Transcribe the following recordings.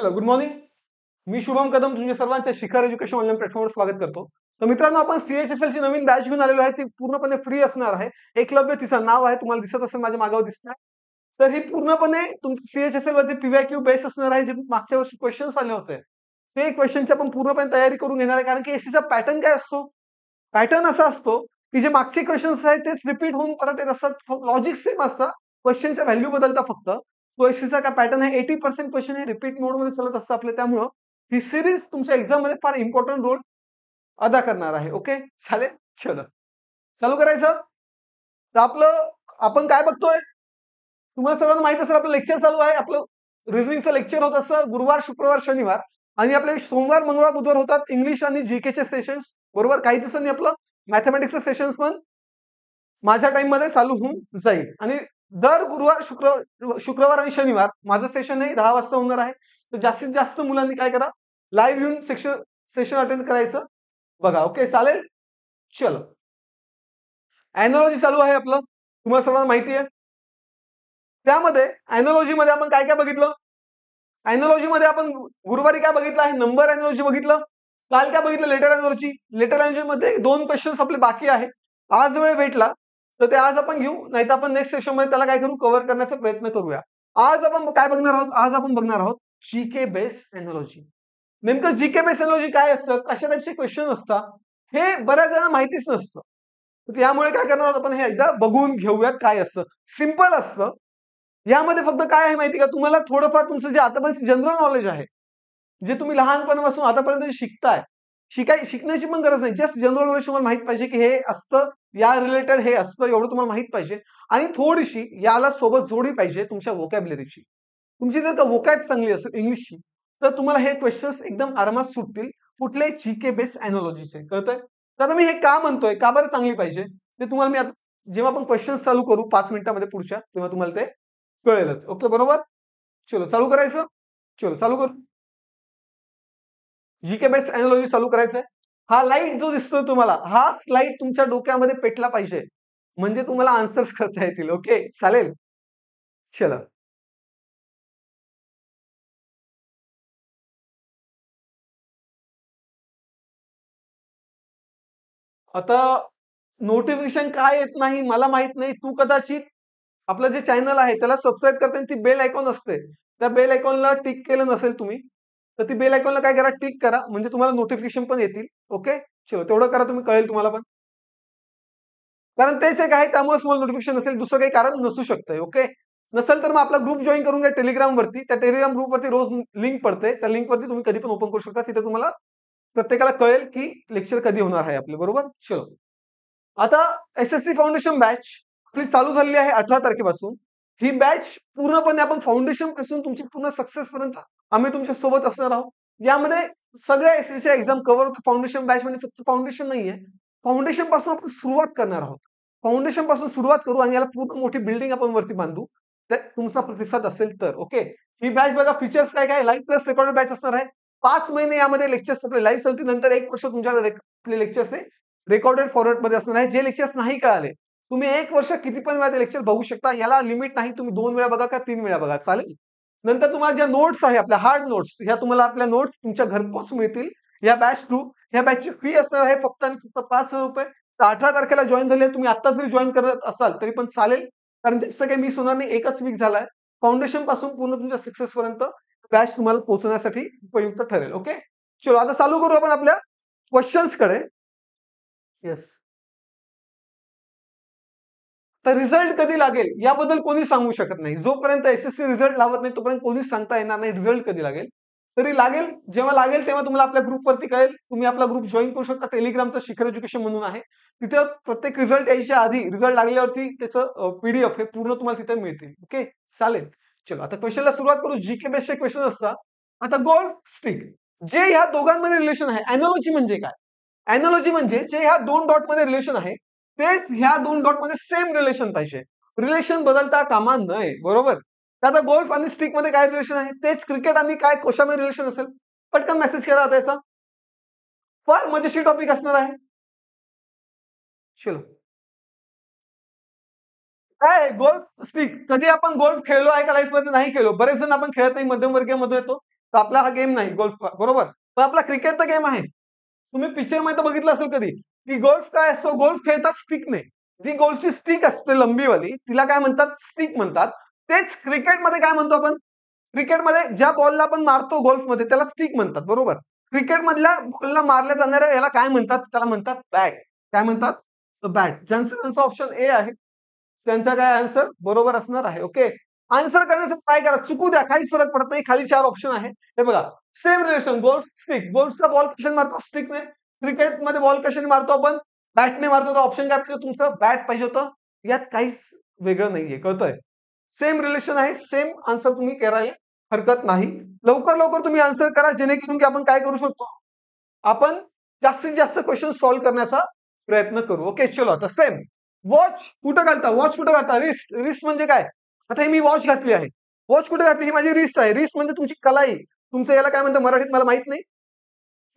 चला good morning मी शुभम कदम तुमच्या सर्वांच्या शिखर एज्युकेशन ऑनलाईन प्लॅटफॉर्मवर स्वागत करतो तर मित्रांनो आपण सीएचएसएल ची नवीन बॅच घेऊन आलेलो आहे ती पूर्णपणे फ्री असणार आहे एकलव्य तिचं नाव आहे तुम्हाला दिसत असेल माझ्या मागावर दिसणार तर ही पूर्णपणे तुमचं सीएचएसएल वरती पीव्हीक्यू बेस असणार आहे जे मागच्या वर्षी क्वेश्चन्स आले होते ते क्वेश्चनची आपण पूर्णपणे तयारी करून घेणार आहे कारण की एसीचा पॅटर्न काय असतो पॅटर्न असा असतो की जे मागचे क्वेश्चन्स आहेत तेच रिपीट होऊन परत येत असतात लॉजिक सेम असतात क्वेश्चनच्या व्हॅल्यू बदलता फक्त तो एसीचा काय पॅटर्न आहे एटी पर्सेंट क्वेश्चन हे रिपीट मोडमध्ये चालत असतं आपलं त्यामुळं ही सिरीज तुमच्या एक्झाममध्ये फार इम्पॉर्टंट रोल अदा करणार आहे ओके चालेल चलो चालू करायचं तर आपलं आपण काय बघतोय तुम्हाला सर्वांना माहित असेल आपलं लेक्चर चालू आहे आपलं रिझनिंगचं लेक्चर होत असतं गुरुवार शुक्रवार शनिवार आणि आपले सोमवार मंगळवार बुधवार होतात इंग्लिश आणि चे सेशन्स बरोबर काही दिवसांनी आपलं मॅथमॅटिक्सचं सेशन्स पण माझ्या टाइममध्ये चालू होऊन जाईल आणि दर गुरुवार शुक्रवार शुक्रवार आणि शनिवार माझं सेशन हे दहा वाजता होणार आहे तर जास्तीत जास्त मुलांनी काय करा लाईव्ह येऊन सेक्शन सेशन अटेंड करायचं बघा ओके चालेल चल अॅनॉलॉजी चालू आहे आपलं तुम्हाला सर्वांना माहिती आहे त्यामध्ये मध्ये आपण काय काय बघितलं मध्ये आपण गुरुवारी काय बघितलं आहे नंबर अॅनॉलॉजी बघितलं काल काय बघितलं लेटर अॅनॉलॉजी लेटर अॅनॉलॉजी मध्ये दोन क्वेश्चन्स आपले बाकी आहे आज वेळ भेटला तर ते आज आपण घेऊ नाहीतर आपण नेक्स्ट सेशन मध्ये त्याला काय करू कव्हर करण्याचा प्रयत्न करूया आज आपण काय बघणार आहोत आज आपण बघणार आहोत जी के बेस एनॉलॉजी नेमकं जी के बेस एनॉलॉजी काय असतं कशा टाईपचे क्वेश्चन असतात हे बऱ्याच जणांना माहितीच नसतं त्यामुळे काय करणार आहोत आपण हे एकदा बघून घेऊयात काय असतं सिम्पल असतं यामध्ये फक्त काय आहे माहिती का तुम्हाला थोडंफार तुमचं जे आतापर्यंत जनरल नॉलेज आहे जे तुम्ही लहानपणापासून आतापर्यंत शिकताय शिकाय शिकण्याची पण गरज नाही जस्ट जनरल नॉलेज तुम्हाला माहित पाहिजे की हे असतं या रिलेटेड हे असतं एवढं तुम्हाला माहित पाहिजे आणि थोडीशी याला सोबत जोडी पाहिजे तुमच्या वोकॅबलरीची तुमची जर का वोकॅब चांगली असेल इंग्लिशची तर तुम्हाला हे क्वेश्चन्स एकदम आरामात सुटतील कुठले जी के बेस्ड अॅनॉलॉजीचे कळतंय तर आता मी हे का म्हणतोय का बरं चांगली पाहिजे ते तुम्हाला मी आता जेव्हा आपण क्वेश्चन्स चालू करू पाच मिनिटामध्ये पुढच्या तेव्हा तुम्हाला ते कळेलच ओके बरोबर चलो चालू करायचं चलो चालू करू जीके बेस्ड अनालॉजी चालू करायचंय हा लाईट जो दिसतोय तुम्हाला हा स्लाईड तुमच्या डोक्यामध्ये पेटला पाहिजे म्हणजे तुम्हाला आन्सर्स करता येतील ओके चालेल चला आता नोटिफिकेशन काय येत नाही मला माहित नाही तू कदाचित आपलं जे चॅनल आहे त्याला सबस्क्राईब करते ती बेल आयकॉन असते त्या बेल आयकॉनला टिक केलं नसेल तुम्ही तर ती बेल आयकॉनला काय करा टिक करा म्हणजे तुम्हाला नोटिफिकेशन पण येतील ओके चलो तेवढं करा तुम्ही कळेल तुम्हाला पण कारण तेच एक आहे त्यामुळे तुम्हाला नोटिफिकेशन नसेल दुसरं काही कारण नसू शकतंय ओके नसेल तर मग आपला ग्रुप जॉईन करून घ्या टेलिग्राम वरती त्या टेलिग्राम ग्रुप वरती रोज लिंक पडते त्या लिंक वरती तुम्ही कधी पण ओपन करू शकता तिथे तुम्हाला प्रत्येकाला कळेल की लेक्चर कधी होणार आहे आपले बरोबर चलो आता S S C foundation batch आपली चालू झालेली आहे अठरा तारखेपासून ही बॅच पूर्णपणे आपण फाउंडेशन पासून तुमची पूर्ण सक्सेस पर्यंत आम्ही तुमच्या सोबत असणार आहोत यामध्ये सगळ्या एसएससी एक्झाम कव्हर होतं फाउंडेशन बॅच म्हणजे फक्त फाउंडेशन नाहीये फाउंडेशन पासून आपण सुरुवात करणार आहोत फाउंडेशन पासून सुरुवात करू आणि याला पूर्ण मोठी बिल्डिंग आपण वरती बांधू तर तुमचा प्रतिसाद असेल तर ओके ही बॅच बघा फीचर्स काय काय लाईव्ह प्लस रेकॉर्डेड बॅच असणार आहे पाच महिने यामध्ये लेक्चर्स सगळे लाईव्ह चालतील नंतर एक वर्ष तुमच्याकडे लेक्चर्स हे रेकॉर्डेड मध्ये असणार आहे जे लेक्चर्स नाही कळाले तुम्ही एक वर्ष किती पण वेळा लेक्चर बघू शकता याला लिमिट नाही तुम्ही दोन वेळा बघा का तीन वेळा बघा चालेल नंतर तुम्हाला ज्या नोट्स आहे आपल्या हार्ड नोट्स ह्या तुम्हाला आपल्या नोट्स तुमच्या घरपोच मिळतील या बॅच थ्रू या बॅचची फी असणार आहे फक्त आणि फक्त पाच हजार रुपये तर अठरा तारखेला जॉईन झाले तुम्ही आता जरी जॉईन करत असाल तरी पण चालेल कारण जसं काही मी होणार नाही एकच वीक झालाय फाउंडेशन पासून पूर्ण तुमच्या सक्सेस पर्यंत बॅच तुम्हाला पोहोचण्यासाठी उपयुक्त ठरेल ओके चलो आता चालू करू आपण आपल्या क्वेश्चन्स कडे येस तर रिझल्ट कधी लागेल याबद्दल कोणी सांगू शकत नाही जोपर्यंत एसएससी रिझल्ट लावत नाही तोपर्यंत कोणीच सांगता येणार नाही रिझल्ट कधी लागेल तरी लागेल जेव्हा लागेल तेव्हा तुम्हाला आपल्या ग्रुपवरती कळेल तुम्ही आपला ग्रुप जॉईन करू शकता टेलिग्रामचं शिखर एज्युकेशन म्हणून आहे तिथे प्रत्येक रिझल्ट यायच्या आधी रिझल्ट लागल्यावरती त्याचं पीडीएफ हे पूर्ण तुम्हाला तिथे मिळतील ओके चालेल चलो आता क्वेश्चनला सुरुवात करू जीके बेसचे क्वेश्चन असता आता गोल्ड स्टिक जे ह्या दोघांमध्ये रिलेशन आहे अॅनॉलॉजी म्हणजे काय अॅनॉलॉजी म्हणजे जे ह्या दोन डॉट मध्ये रिलेशन आहे तेच ह्या दोन डॉट मध्ये सेम रिलेशन पाहिजे रिलेशन बदलता कामा नये बरोबर आता गोल्फ आणि स्टिक मध्ये काय रिलेशन आहे तेच क्रिकेट आणि काय कशामध्ये रिलेशन असेल पटकन मेसेज केला आता याचा फार मजेशीर टॉपिक असणार आहे चलो काय गोल्फ स्टिक कधी आपण गोल्फ खेळलो आहे का लाईफ मध्ये नाही खेळलो बरेच जण आपण खेळत नाही मध्यमवर्गीय मध्ये येतो तर आपला हा गेम नाही गोल्फ बरोबर पण आपला क्रिकेटचा गेम आहे तुम्ही पिक्चर मध्ये बघितलं असेल कधी की गोल्फ काय असतो गोल्फ खेळतात स्टिकने जी गोल्फची स्टिक असते लंबीवाली तिला काय म्हणतात स्टिक म्हणतात तेच क्रिकेटमध्ये काय म्हणतो आपण क्रिकेटमध्ये ज्या बॉलला आपण मारतो गोल्फमध्ये त्याला स्टिक म्हणतात बरोबर क्रिकेटमधल्या बॉलला मारल्या जाणाऱ्या याला काय म्हणतात त्याला म्हणतात बॅट काय म्हणतात बॅट ज्यांचं त्यांचं ऑप्शन ए आहे त्यांचा काय आन्सर बरोबर असणार आहे ओके आन्सर करण्याचा ट्राय करा चुकू द्या काहीच फरक पडत नाही खाली चार ऑप्शन आहे हे बघा सेम रिलेशन गोल्फ स्टिक गोल्फचा बॉल कशाने मारतो स्टिकने क्रिकेटमध्ये बॉल कशाने मारतो आपण बॅटने मारतो तर ऑप्शन काय तुमचं बॅट पाहिजे होतं यात काहीच वेगळं नाहीये कळतंय सेम रिलेशन आहे सेम आन्सर तुम्ही करायला हरकत नाही लवकर लवकर तुम्ही आन्सर करा जेणेकरून की आपण काय करू शकतो आपण जास्तीत जास्त क्वेश्चन सॉल्व्ह करण्याचा प्रयत्न करू ओके चलो आता सेम वॉच कुठं घालता वॉच कुठं घालता रिस्क रिस्क म्हणजे काय आता हे मी वॉच घातली आहे वॉच कुठे घातली ही माझी रिस्क आहे रिस्क म्हणजे तुमची कलाई तुमचं याला काय म्हणतं मराठीत मला माहित नाही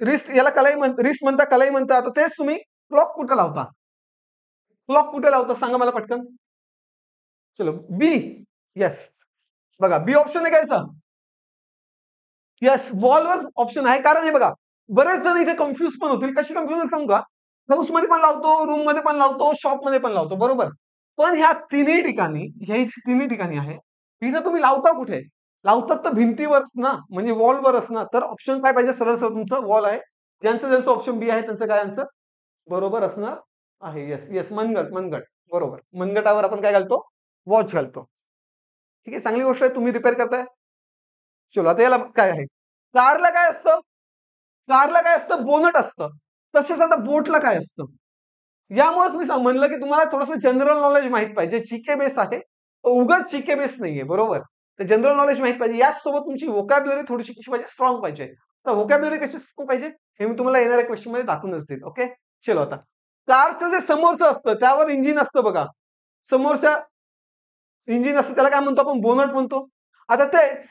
रिस्ट याला कलाई रिस्ट म्हणता कलाई म्हणता तर तेच तुम्ही क्लॉक कुठं लावता क्लॉक कुठे लावता सांगा मला पटकन चलो बी येस बघा बी ऑप्शन आहे कायचं येस बॉलवर ऑप्शन आहे कारण हे बघा बरेच जण इथे कन्फ्युज पण होतील कशी कन्फ्युज सांगू का हाऊसमध्ये पण लावतो रूम मध्ये पण लावतो शॉपमध्ये पण लावतो बरोबर पण ह्या तिन्ही ठिकाणी ह्या इथे तिन्ही ठिकाणी आहे इथं तुम्ही लावता कुठे लावतात तर भिंतीवरच ना म्हणजे वॉलवरच ना तर ऑप्शन काय पाहिजे सरळ सरळ तुमचं वॉल आहे ज्यांचं ज्यांचं ऑप्शन बी आहे त्यांचं काय आन्सर बरोबर असणार आहे येस येस मनगट मनगट बरोबर मनगटावर आपण काय घालतो वॉच घालतो ठीक आहे चांगली गोष्ट आहे तुम्ही रिपेअर करताय चलो आता याला काय आहे कारला काय असतं कारला काय असतं बोनट असतं तसेच आता बोटला काय असतं यामुळेच मी म्हणलं की तुम्हाला थोडंसं जनरल नॉलेज माहित पाहिजे चिके बेस आहे उगाच चिके बेस नाहीये बरोबर तर जनरल नॉलेज माहिती पाहिजे यासोबत तुमची वोकॅब्युलरी थोडीशी कशी पाहिजे स्ट्रॉंग पाहिजे तर वोकॅब्युलरी कशी स्ट्रॉंग पाहिजे हे मी तुम्हाला येणाऱ्या क्वेश्चन मध्ये दाखवूनच देईल ओके चलो आता कारचं जे समोरचं असतं त्यावर इंजिन असतं बघा समोरच्या इंजिन असतं त्याला काय म्हणतो आपण बोनट म्हणतो आता तेच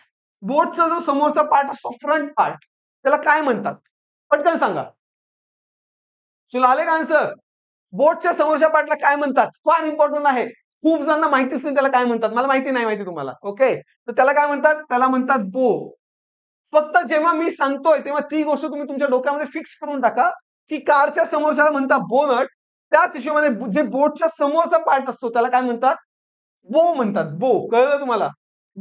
बोटचा जो समोरचा पार्ट असतो फ्रंट पार्ट त्याला काय म्हणतात पटकन सांगा तुला आले का आन्सर बोटच्या समोरच्या पार्टला काय म्हणतात फार इम्पॉर्टंट आहे खूप जणांना माहितीच नाही त्याला काय म्हणतात मला माहिती नाही माहिती तुम्हाला ओके तर त्याला काय म्हणतात त्याला म्हणतात बो फक्त जेव्हा मी सांगतोय तेव्हा ती गोष्ट तुम्ही तुमच्या डोक्यामध्ये फिक्स करून टाका की कारच्या समोरच्याला म्हणतात बोनट त्याच हिशोबाने जे बोटच्या समोरचा पार्ट असतो त्याला काय म्हणतात बो म्हणतात बो कळलं तुम्हाला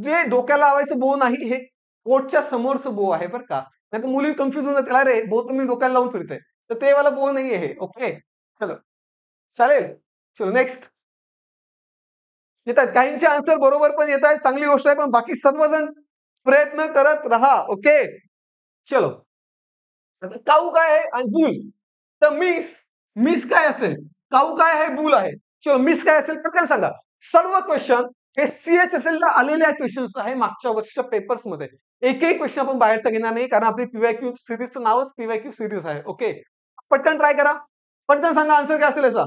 जे डोक्याला लावायचं बो नाही हे बोटच्या समोरचं बो आहे बरं का नाही तर मुली कन्फ्युज होतात त्याला रे बो तुम्ही डोक्याला लावून फिरते तर ते वाला बो नाही आहे ओके चलो चालेल चलो नेक्स्ट येतात काहींचे आन्सर बरोबर पण येत आहेत चांगली गोष्ट आहे पण बाकी सर्वजण प्रयत्न करत राहा ओके चलो काऊ काय आहे आणि बुल तर मिस मिस काय असेल काऊ काय आहे बुल आहे चलो मिस काय असेल पटकन सांगा सर्व क्वेश्चन हे सीएच एस एलला आलेल्या क्वेश्चन्स आहे मागच्या वर्षीच्या मध्ये एकही क्वेश्चन आपण बाहेरचा घेणार नाही कारण आपली पीवायक्यू सिरीजचं नावच पीवायक्यू सिरीज आहे ओके पटकन ट्राय करा पटकन सांगा आन्सर काय असेल याचा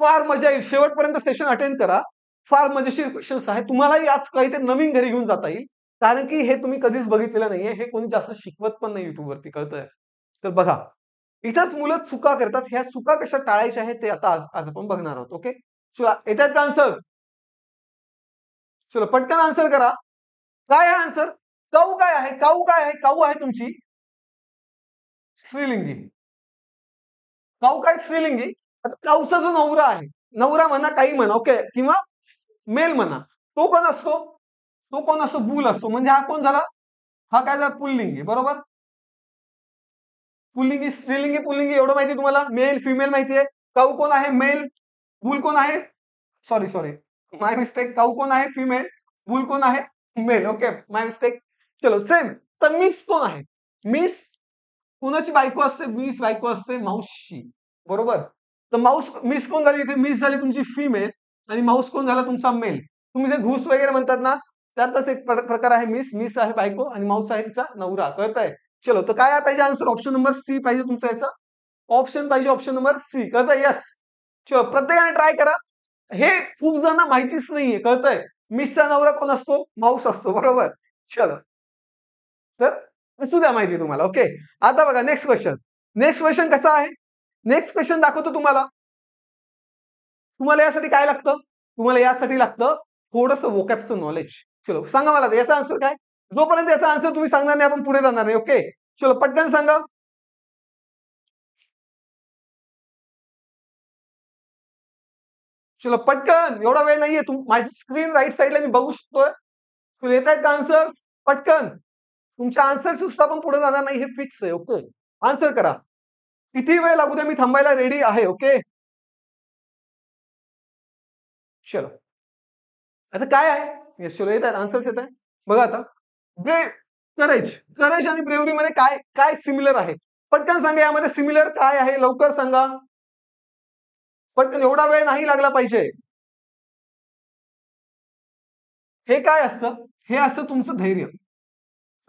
फार मजा येईल शेवटपर्यंत सेशन अटेंड करा फार मजेशीर क्वेश्चन्स आहे तुम्हालाही आज काहीतरी नवीन घरी घेऊन जाता येईल कारण की हे तुम्ही कधीच बघितलेलं नाहीये हे कोणी जास्त शिकवत पण नाही युट्यूबवरती कळतंय तर बघा इथंच मुलं चुका करतात ह्या चुका कशा टाळायच्या आहेत ते आता आज आपण बघणार आहोत ओके चला येतात का आन्सर चला पटकन आन्सर करा काय आहे आन्सर काऊ काय आहे काऊ काय आहे काऊ आहे तुमची स्त्रीलिंगी काऊ काय स्त्रीलिंगी कौचा जो नवरा आहे नवरा म्हणा काही म्हणा ओके किंवा मेल म्हणा तो कोण असतो तो कोण असतो बुल असतो म्हणजे हा कोण झाला हा काय झाला पुल्लिंगी बरोबर पुल्लिंगी स्त्रीलिंगी पुल्लिंगी एवढं माहिती तुम्हाला मेल फिमेल माहिती आहे काऊ कोण आहे मेल बुल कोण आहे sorry sorry my mistake cow कोण आहे फिमेल बुल कोण आहे मेल ओके माय मिस्टेक चलो सेम तर मिस कोण आहे मिस कोणाची बायको असते मिस बायको असते मावशी बरोबर तर माऊस मिस कोण झाली इथे मिस झाली तुमची फिमेल आणि माऊस कोण झाला तुमचा मेल तुम्ही जे घुस वगैरे म्हणतात ना त्यातच एक प्रकार आहे मिस मिस आहे बायको आणि माऊस आहे तिचा नवरा कळतंय चलो तर काय पाहिजे आन्सर ऑप्शन नंबर सी पाहिजे तुमचा याचा ऑप्शन पाहिजे ऑप्शन नंबर सी कळत यस चलो प्रत्येकाने ट्राय करा हे खूप जण माहितीच नाहीये कळतंय मिसचा नवरा कोण असतो माऊस असतो बरोबर चलो तर सुद्धा माहिती तुम्हाला ओके आता बघा नेक्स्ट क्वेश्चन नेक्स्ट क्वेश्चन कसा आहे नेक्स्ट क्वेश्चन दाखवतो तुम्हाला तुम्हाला यासाठी काय लागतं तुम्हाला यासाठी लागतं थोडस वोकॅपच नॉलेज चलो सांगा मला याचा आन्सर काय जोपर्यंत याचा आन्सर तुम्ही सांगणार नाही आपण पुढे जाणार नाही ओके चलो पटकन सांगा चलो पटकन एवढा वेळ नाहीये तुम माझी स्क्रीन राईट साईडला मी बघू शकतोय तुला येत आहेत का आन्सर पटकन तुमच्या आन्सर सुद्धा आपण पुढे जाणार नाही हे फिक्स आहे ओके आन्सर करा किती वेळ लागू द्या मी थांबायला रेडी आहे ओके चलो आता काय आहे येस चलो येत आहेत आन्सर्स येत आहे बघा आता ब्रे करेज करेज आणि ब्रेवरी मध्ये काय काय सिमिलर आहे पटकन सांगा यामध्ये सिमिलर काय आहे लवकर सांगा पटकन एवढा वेळ नाही लागला पाहिजे हे काय असतं हे असतं तुमचं धैर्य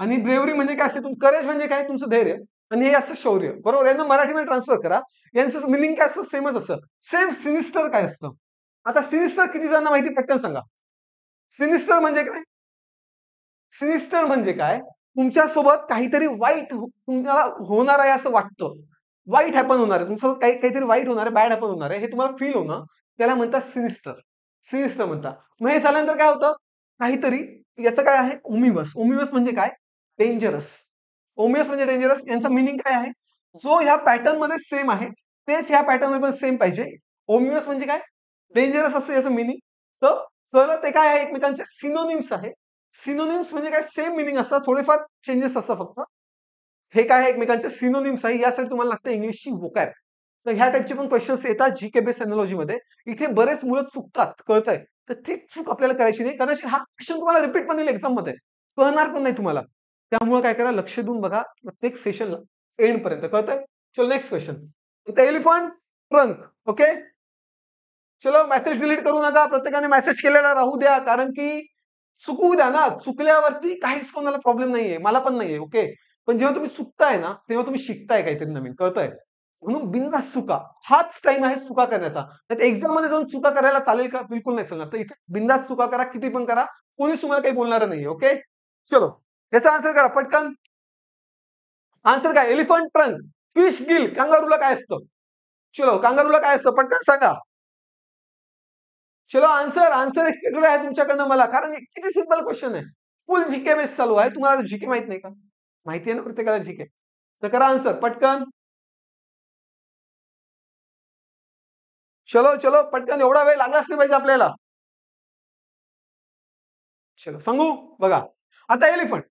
आणि ब्रेवरी म्हणजे काय असते करेज म्हणजे काय तुमचं धैर्य आणि हे असं शौर्य बरोबर यांना मराठीमध्ये ट्रान्सफर करा यांचं मिनिंग काय असतं सेमच असतं सेम सिनिस्टर काय असतं आता सिनिस्टर किती जणांना माहिती पटकन सांगा सिनिस्टर म्हणजे काय सिनिस्टर म्हणजे काय तुमच्यासोबत काहीतरी वाईट तुम्हाला होणार आहे असं वाटतं वाईट हॅपन होणार आहे तुमच्यासोबत काही काहीतरी वाईट होणार आहे बॅड हॅपन होणार आहे हे तुम्हाला फील होणं त्याला म्हणतात सिनिस्टर सिनिस्टर म्हणतात मग हे झाल्यानंतर काय होतं काहीतरी याचं काय आहे ओमिवस ओमिवस म्हणजे काय डेंजरस ओमियस म्हणजे डेंजरस यांचं मिनिंग काय आहे जो ह्या पॅटर्न मध्ये सेम आहे तेच ह्या पॅटर्न मध्ये पण सेम पाहिजे ओमियस म्हणजे काय डेंजरस असते याचं मिनिंग तर तर ते काय आहे एकमेकांचे सिनोनिम्स आहे सिनोनिम्स म्हणजे काय सेम मिनिंग असतात थोडेफार चेंजेस असतं फक्त हे काय आहे एकमेकांचे सिनोनिम्स आहे यासाठी तुम्हाला लागतं इंग्लिशची वोकॅब तर ह्या टाईपचे पण क्वेश्चन्स येतात जी के बेस मध्ये इथे बरेच मुलं चुकतात आहे तर ती चूक आपल्याला करायची नाही कदाचित हा क्वेश्चन तुम्हाला रिपीट पण येईल मध्ये कळणार पण नाही तुम्हाला त्यामुळे काय करा लक्ष देऊन बघा प्रत्येक सेशनला एंड पर्यंत कळतंय चलो नेक्स्ट क्वेश्चन इथे एलिफंट ट्रंक ओके चलो मेसेज डिलीट करू नका प्रत्येकाने मेसेज केलेला राहू द्या कारण की चुकू द्या ना चुकल्यावरती काहीच कोणाला प्रॉब्लेम नाहीये मला पण नाहीये ओके पण जेव्हा तुम्ही चुकताय ना तेव्हा तुम्ही शिकताय काहीतरी नवीन कळतंय म्हणून बिनधास्त चुका हाच टाइम आहे चुका करण्याचा तर एक्झाम मध्ये जाऊन चुका करायला चालेल का बिलकुल नाही चालणार तर इथे बिंदास चुका करा किती पण करा कोणीच तुम्हाला काही बोलणार नाही ओके चलो याचा आन्सर करा पटकन आन्सर काय एलिफंट ट्रंक फिश गिल कांगारूला काय असतं चलो कांगारूला काय असतं पटकन सांगा चलो आन्सर आन्सर एक एक्सपेक्टेड आहे तुमच्याकडनं मला कारण किती सिम्पल क्वेश्चन आहे फुल झिके बेस चालू आहे तुम्हाला झिके माहित नाही का माहिती आहे ना प्रत्येकाला झिके तर करा आन्सर पटकन चलो चलो पटकन एवढा वेळ लागलाच नाही पाहिजे आपल्याला चलो सांगू बघा आता एलिफंट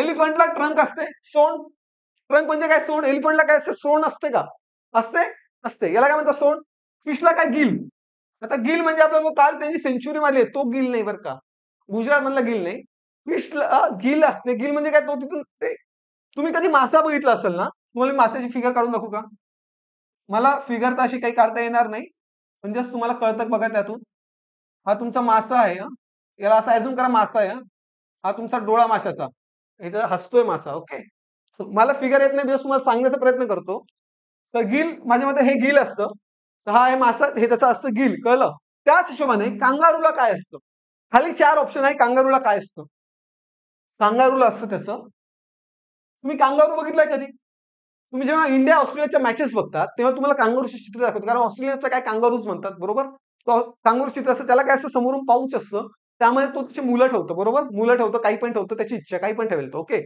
एलिफंटला ट्रंक असते सोंड ट्रंक म्हणजे काय सोंड एलिफंटला काय असते सोंड असते का असते असते याला काय म्हणतात सोंड फिशला काय गिल आता गिल म्हणजे आपला जो काल त्यांनी सेंचुरी मारली तो गिल नाही बरं का गुजरात मधला गिल नाही फिशला गिल असते गिल म्हणजे काय तो तिथून तुम्ही कधी मासा बघितला असेल ना तुम्हाला मी मासाची फिगर काढून दाखवू का मला फिगर तर अशी काही काढता येणार नाही म्हणजे तुम्हाला कळतं बघा त्यातून हा तुमचा मासा आहे याला असा अजून करा मासा आहे हा तुमचा डोळा माशाचा इथं हसतोय मासा ओके मला फिगर येत नाही तुम्हाला सांगण्याचा प्रयत्न करतो तर गिल माझ्या मते हे गिल असतं तर हा हे मासा हे त्याचं असतं गिल कळलं त्याच हिशोबाने कांगारूला काय असतं खाली चार ऑप्शन आहे कांगारूला काय असतं कांगारूला असतं त्याचं तुम्ही कांगारू बघितलाय कधी तुम्ही जेव्हा इंडिया ऑस्ट्रेलियाच्या मॅचेस बघतात तेव्हा तुम्हाला कांगारूचे चित्र दाखवतो कारण ऑस्ट्रेलियाचं काय कांगारूच म्हणतात बरोबर कांगारू चित्र असतं त्याला काय असतं समोरून पाऊच असतं त्यामध्ये तो त्याची मुलं ठेवतो बरोबर मुलं ठेवतो काही पण ठेवतो त्याची इच्छा काही पण ठेवेल ओके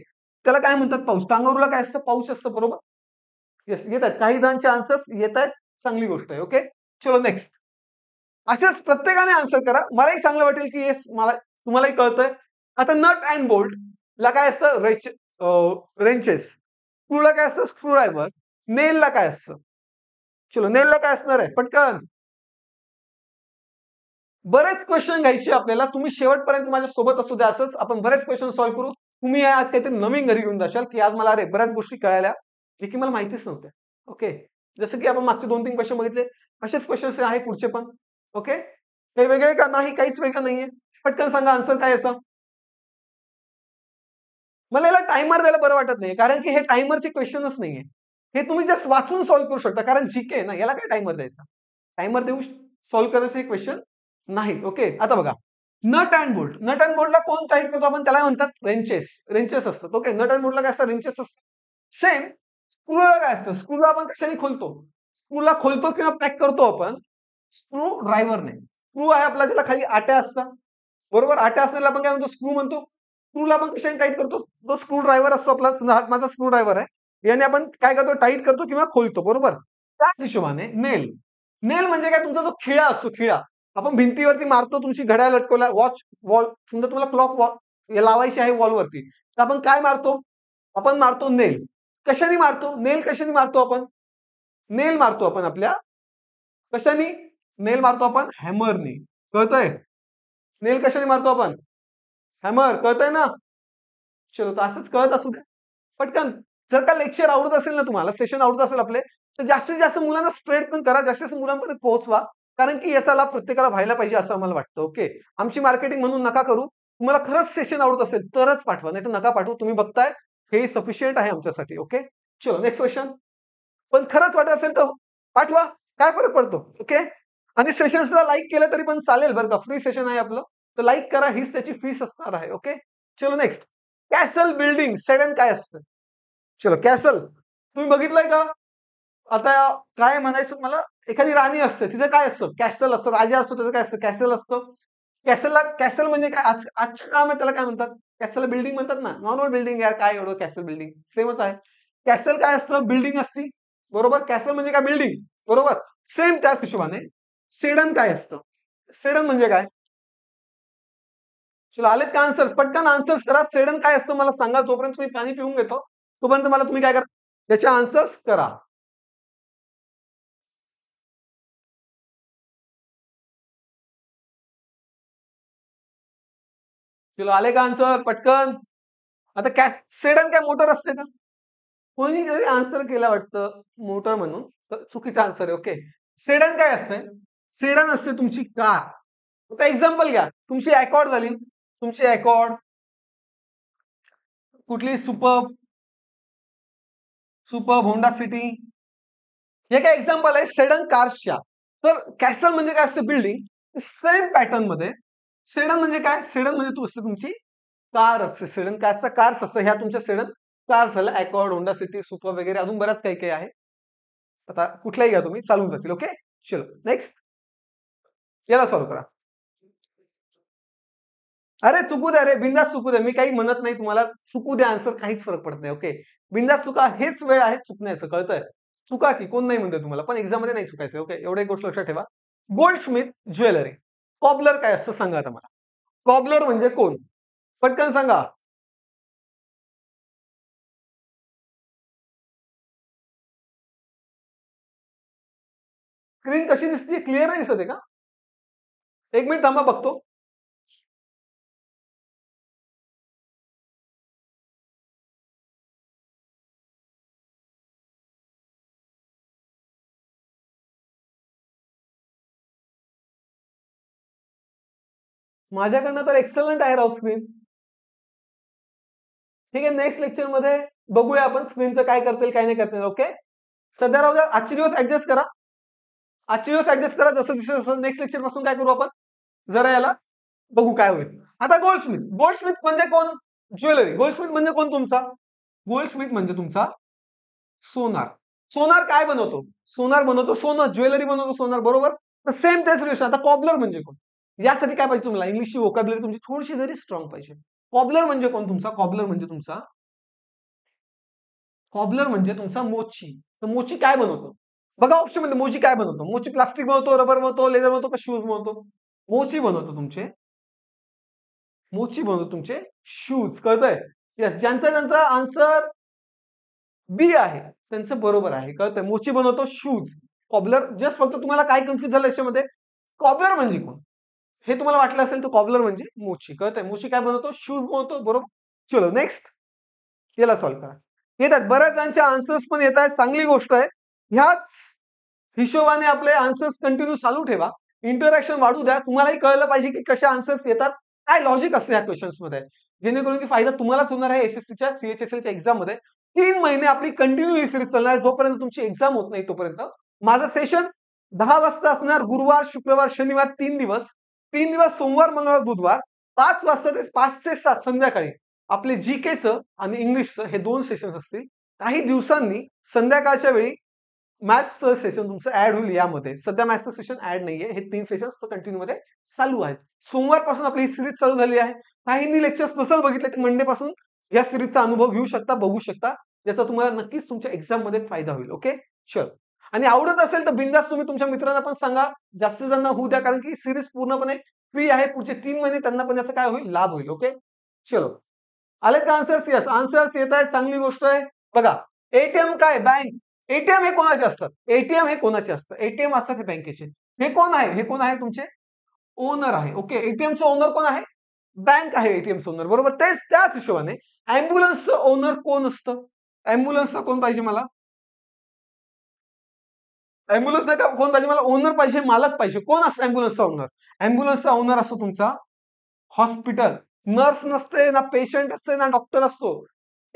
त्याला काय म्हणतात पाऊस टांगोरला काय असतं पाऊस असतं बरोबर येस येतात काही जणांचे आन्सर्स येत आहेत चांगली गोष्ट आहे ओके चलो नेक्स्ट असेच प्रत्येकाने आन्सर करा मलाही चांगलं वाटेल की येस मला तुम्हालाही कळतंय आता नट अँड बोल्ट ला काय असतं रेच रेंचेस स्क्रूला काय असतं स्क्रू ड्रायव्हर नेलला काय असतं चलो नेलला काय असणार आहे पटकन बरेच क्वेश्चन घ्यायचे आपल्याला तुम्ही शेवटपर्यंत माझ्या सोबत असू द्या असंच आपण बरेच क्वेश्चन सॉल्व्ह करू तुम्ही आज काहीतरी नवीन घरी घेऊन जाशाल की आज मला अरे बऱ्याच गोष्टी कळाल्या जे की मला माहितीच नव्हत्या ओके जसं की आपण मागचे दोन तीन क्वेश्चन बघितले असेच क्वेश्चन्स आहे पुढचे पण ओके काही वेगळे का नाही काहीच वेगळं नाहीये पटकन सांगा आन्सर काय असं मला याला टायमर द्यायला बरं वाटत नाही कारण की हे टायमरचे क्वेश्चनच नाहीये हे तुम्ही जस्ट वाचून सॉल्व्ह करू शकता कारण जी के ना याला काय टायमर द्यायचा टायमर देऊ सॉल्व्ह करायचं हे क्वेश्चन नाहीत ओके आता बघा nut and bolt nut and बोल्टला कोण टाईट करतो आपण त्याला म्हणतात रेंचेस रेंचेस असतात ओके नट अँड बोल्टला काय असतात रेंचेस असतात सेम स्क्रूला काय असतं स्क्रूला आपण कशाने खोलतो स्क्रूला खोलतो किंवा पॅक करतो आपण स्क्रू ड्रायव्हरने स्क्रू आहे आपला त्याला खाली आट्या असतात बरोबर आट्या असलेला आपण काय म्हणतो स्क्रू म्हणतो स्क्रूला आपण कशाने टाईट करतो जो स्क्रू ड्रायव्हर असतो आपला माझा स्क्रू ड्रायव्हर आहे याने आपण काय करतो टाईट करतो किंवा खोलतो बरोबर त्याच हिशोबाने नेल नेल म्हणजे काय तुमचा जो खिळा असतो खिळा आपण भिंतीवरती मारतो तुमची घड्याळ लटकवला वॉच वॉल समजा तुम्हाला क्लॉक वॉल लावायची आहे वॉलवरती तर आपण काय मारतो आपण मारतो नेल कशाने मारतो नेल कशाने मारतो आपण नेल मारतो आपण आपल्या कशाने नेल मारतो आपण हॅमरने कळतंय नेल कशाने मारतो आपण हॅमर कळतंय ना चलो तर असंच कळत असू द्या पटकन जर का लेक्चर आवडत असेल ना तुम्हाला सेशन आवडत असेल आपले तर जास्तीत जास्त मुलांना स्प्रेड पण करा जास्तीत जास्त मुलांपर्यंत पोहोचवा कारण की याचा प्रत्येकाला व्हायला पाहिजे असं आम्हाला वाटतं ओके आमची मार्केटिंग म्हणून नका करू तुम्हाला खरंच सेशन आवडत असेल तरच पाठवा नाही तर नका पाठवू तुम्ही बघताय हे सफिशियंट आहे आमच्यासाठी ओके चलो नेक्स्ट क्वेश्चन पण खरंच वाटत असेल तर पाठवा काय फरक पडतो ओके आणि सेशन्सला लाईक केलं तरी पण चालेल बरं का फ्री सेशन आहे आपलं तर लाईक करा हीच त्याची फीस असणार आहे ओके चलो नेक्स्ट कॅसल बिल्डिंग सेडन काय असतं चलो कॅसल तुम्ही बघितलंय का आता काय म्हणायचं मला एखादी राणी असते तिचं काय असतं कॅसल असतं राजा असतो त्याचं काय असतं कॅसल असतं कॅसलला कॅसल म्हणजे काय आजच्या आजच्या आहे त्याला काय म्हणतात कॅसलला बिल्डिंग म्हणतात ना नॉर्मल बिल्डिंग यार काय एवढं कॅसल बिल्डिंग सेमच आहे कॅसल काय असतं बिल्डिंग असती बरोबर कॅसल म्हणजे काय बिल्डिंग बरोबर सेम त्याच हिशोबाने सेडन काय असतं सेडन म्हणजे काय चलो आलेत का आन्सर पटकन आन्सर करा सेडन काय असतं मला सांगा जोपर्यंत तुम्ही पाणी पिऊन घेतो तोपर्यंत मला तुम्ही काय करा त्याचे आन्सर्स करा चलो आले का आन्सर पटकन आता सेडन काय मोटर असते का कोणी जरी आन्सर केला वाटतं मोटर म्हणून तर चुकीचा आन्सर आहे ओके सेडन काय असते सेडन असते तुमची कार आता एक्झाम्पल घ्या तुमची अकॉर्ड झाली तुमची अकॉर्ड कुठली सुपर सुपर होंडा सिटी हे काय एक्झाम्पल आहे सेडन कार्सच्या तर कॅसल म्हणजे काय असते बिल्डिंग सेम पॅटर्न मध्ये सेडन म्हणजे काय सेडन म्हणजे तू असते तुमची कार असते सेडन काय असतं कार्स असतं ह्या तुमच्या सेडन कार्स झालं अॅकॉर्ड होंडा सिटी सुपर वगैरे अजून बऱ्याच काही काही आहे आता कुठल्याही घ्या तुम्ही चालून जातील ओके चलो नेक्स्ट याला सॉल्व्ह करा अरे चुकू द्या अरे बिंदास चुकू द्या मी काही म्हणत नाही तुम्हाला चुकू द्या आन्सर काहीच फरक पडत नाही ओके बिंदास चुका हेच वेळ आहे चुकण्याचं कळतंय चुका की कोण नाही म्हणते तुम्हाला पण एक्झाम मध्ये नाही चुकायचं ओके एवढी गोष्ट लक्षात ठेवा गोल्ड स्मिथ ज्वेलरी कॉबलर काय असं सांगा आता मला कॉबलर म्हणजे कोण पटकन सांगा स्क्रीन कशी दिसते क्लिअर दिसत आहे का एक मिनिट थांबा बघतो माझ्याकडनं तर एक्सलंट आहे राव स्क्रीन ठीक आहे नेक्स्ट लेक्चर मध्ये बघूया आपण स्क्रीनचं काय करतील काय नाही करतील ओके सध्या राहू द्या आजचे दिवस ऍडजस्ट करा आजचे दिवस ऍडजस्ट करा जसं असं नेक्स्ट लेक्चर पासून काय करू आपण जरा याला बघू काय होईल आता गोल्डस्मिथ गोल्डस्मिथ म्हणजे कोण ज्वेलरी गोल्डस्मिथ म्हणजे कोण तुमचा गोल्डस्मिथ म्हणजे तुमचा सोनार सोनार काय बनवतो सोनार बनवतो सोनार ज्वेलरी बनवतो सोनार बरोबर तर सेम तेच रेशन आता कॉबलर म्हणजे कोण यासाठी काय पाहिजे तुम्हाला इंग्लिशची वोकॅब्युलरी तुमची थोडीशी जरी स्ट्रॉंग पाहिजे कॉबलर म्हणजे कोण तुमचा कॉबलर म्हणजे तुमचा कॉबलर म्हणजे तुमचा मोची तर मोची काय बनवतो बघा ऑप्शन म्हणजे मोची काय बनवतो मोची प्लास्टिक बनवतो रबर बनवतो लेदर बनवतो का शूज बनवतो मोची बनवतो तुमचे मोची बनवतो तुमचे शूज कळतंय यस ज्यांचा ज्यांचा आन्सर बी आहे त्यांचं बरोबर आहे कळतंय मोची बनवतो शूज कॉबलर जस्ट फक्त तुम्हाला काय कन्फ्युज झालं याच्यामध्ये कॉबलर म्हणजे कोण हे तुम्हाला वाटलं असेल तर कॉबलर म्हणजे मोची कळत आहे मोची काय बनवतो शूज बनवतो बरोबर चलो नेक्स्ट याला सॉल्व्ह करा येतात बऱ्याच जणांच्या आन्सर्स पण येत आहेत चांगली गोष्ट आहे ह्याच हिशोबाने आपले आन्सर्स कंटिन्यू चालू ठेवा इंटरॅक्शन वाढू द्या तुम्हालाही कळलं पाहिजे की कशा आन्सर्स येतात काय लॉजिक असते या क्वेश्चन्स मध्ये जेणेकरून की फायदा तुम्हालाच होणार आहे एसएससीच्या सीएचएसएलच्या एक्झाम मध्ये तीन महिने आपली कंटिन्यू ही सिरीज चालणार आहे जोपर्यंत तुमची एक्झाम होत नाही तोपर्यंत माझं सेशन दहा वाजता असणार गुरुवार शुक्रवार शनिवार तीन दिवस तीन दिवस सोमवार मंगळवार बुधवार पाच वाजता ते पाच ते सात संध्याकाळी आपले जी केचं आणि इंग्लिशचं हे दोन सेशन असतील काही दिवसांनी संध्याकाळच्या वेळी मॅथ्सचं सेशन तुमचं ऍड होईल यामध्ये सध्या मॅथ्सचं सेशन ऍड नाहीये हे तीन सेशन कंटिन्यू मध्ये चालू आहेत सोमवारपासून आपली ही सिरीज चालू झाली आहे काहींनी लेक्चर्स नसेल बघितले तर मंडेपासून या सिरीजचा अनुभव घेऊ शकता बघू शकता याचा तुम्हाला नक्कीच तुमच्या एक्झाम मध्ये फायदा होईल ओके चल आणि आवडत असेल तर बिंदास तुम्ही तुमच्या मित्रांना पण सांगा जास्त होऊ द्या कारण की सिरीज पूर्णपणे फ्री आहे पुढचे तीन महिने त्यांना पण याचा काय होईल लाभ होईल ओके चलो आले का आन्सर्स येस आन्सर्स येत आहेत चांगली गोष्ट आहे बघा एटीएम काय बँक एटीएम हे कोणाचे असतात एटीएम हे कोणाचे असतात एटीएम असतात हे बँकेचे हे कोण आहे हे कोण आहे तुमचे ओनर आहे ओके एटीएम चे ओनर कोण आहे बँक आहे एटीएमचं ओनर बरोबर तेच त्याच हिशोबाने अँब्युलन्सचं ओनर कोण असतं अँब्युलन्सचं कोण पाहिजे मला अँब्युलन्स नाही का कोण पाहिजे मला ओनर पाहिजे मालक पाहिजे कोण असतं अँब्युलन्सचा ओनर अँब्युलन्सचा ओनर असतो तुमचा हॉस्पिटल नर्स नसते ना पेशंट असते ना डॉक्टर असतो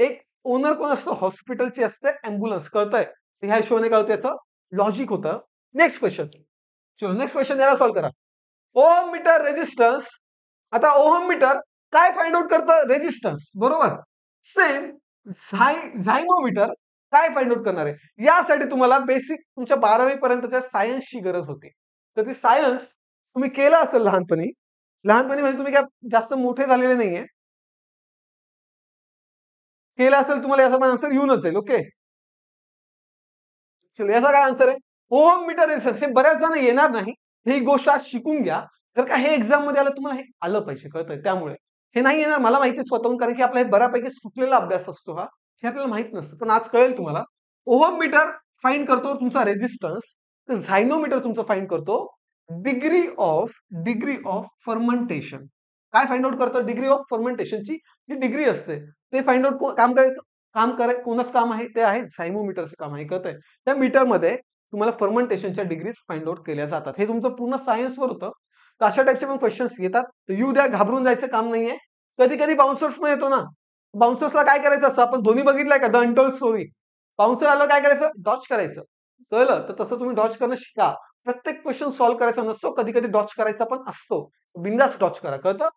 एक ओनर कोण असतो हॉस्पिटलची असते अँब्युलन्स कळतंय ह्या हिशोबाने काय होतं याचं लॉजिक होतं नेक्स्ट क्वेश्चन चलो नेक्स्ट क्वेश्चन याला सॉल्व्ह करा ओहम मीटर रेजिस्टन्स आता ओहम मीटर काय फाइंड आउट करतं रेजिस्टन्स बरोबर सेम झाय झायमोमीटर काय फाइंड आउट करणार आहे यासाठी तुम्हाला बेसिक तुमच्या बारावी पर्यंतच्या सायन्सची गरज होती तर ती सायन्स तुम्ही केलं असेल लहानपणी लहानपणी म्हणजे तुम्ही काय जास्त मोठे झालेले नाहीये केलं असेल तुम्हाला याचा आन्सर येऊनच जाईल ओके याचा काय आन्सर आहे ओम मीटर हे बऱ्याच जण येणार नाही ही गोष्ट आज शिकून घ्या जर का हे एक्झाम मध्ये आलं तुम्हाला हे आलं पाहिजे कळतंय त्यामुळे हे नाही येणार मला माहिती स्वतःहून कारण की आपला हे बऱ्यापैकी सुटलेला अभ्यास असतो हा हे आपल्याला माहित नसतं पण आज कळेल तुम्हाला ओहम मीटर फाईंड करतो तुमचा रेजिस्टन्स तर झायनोमीटर तुमचं फाईंड करतो degree of degree of fermentation काय फाइंड आउट करतो डिग्री ऑफ फर्मेंटेशनची जी डिग्री असते ते फाइंड आउट काम करायचं काम करे कोणाच काम आहे ते आहे झायमोमीटरचं काम आहे कळत आहे त्या मीटरमध्ये तुम्हाला फर्मेंटेशनच्या डिग्रीज फाइंड आउट केल्या जातात हे तुमचं पूर्ण सायन्सवर होतं तर अशा टाईपचे पण क्वेश्चन्स येतात तर येऊ द्या घाबरून जायचं काम नाहीये कधी कधी बाउन्सर्स पण येतो ना बाउन्सर्सला काय करायचं असं आपण दोन्ही बघितलंय का द स्टोरी बाउन्सर आलं काय करायचं डॉच करायचं कळलं तर तसं तुम्ही डॉच करणं शिका प्रत्येक क्वेश्चन सॉल्व्ह करायचा नसतो कधी कधी डॉच करायचा पण असतो बिंदास डॉच करा कळतं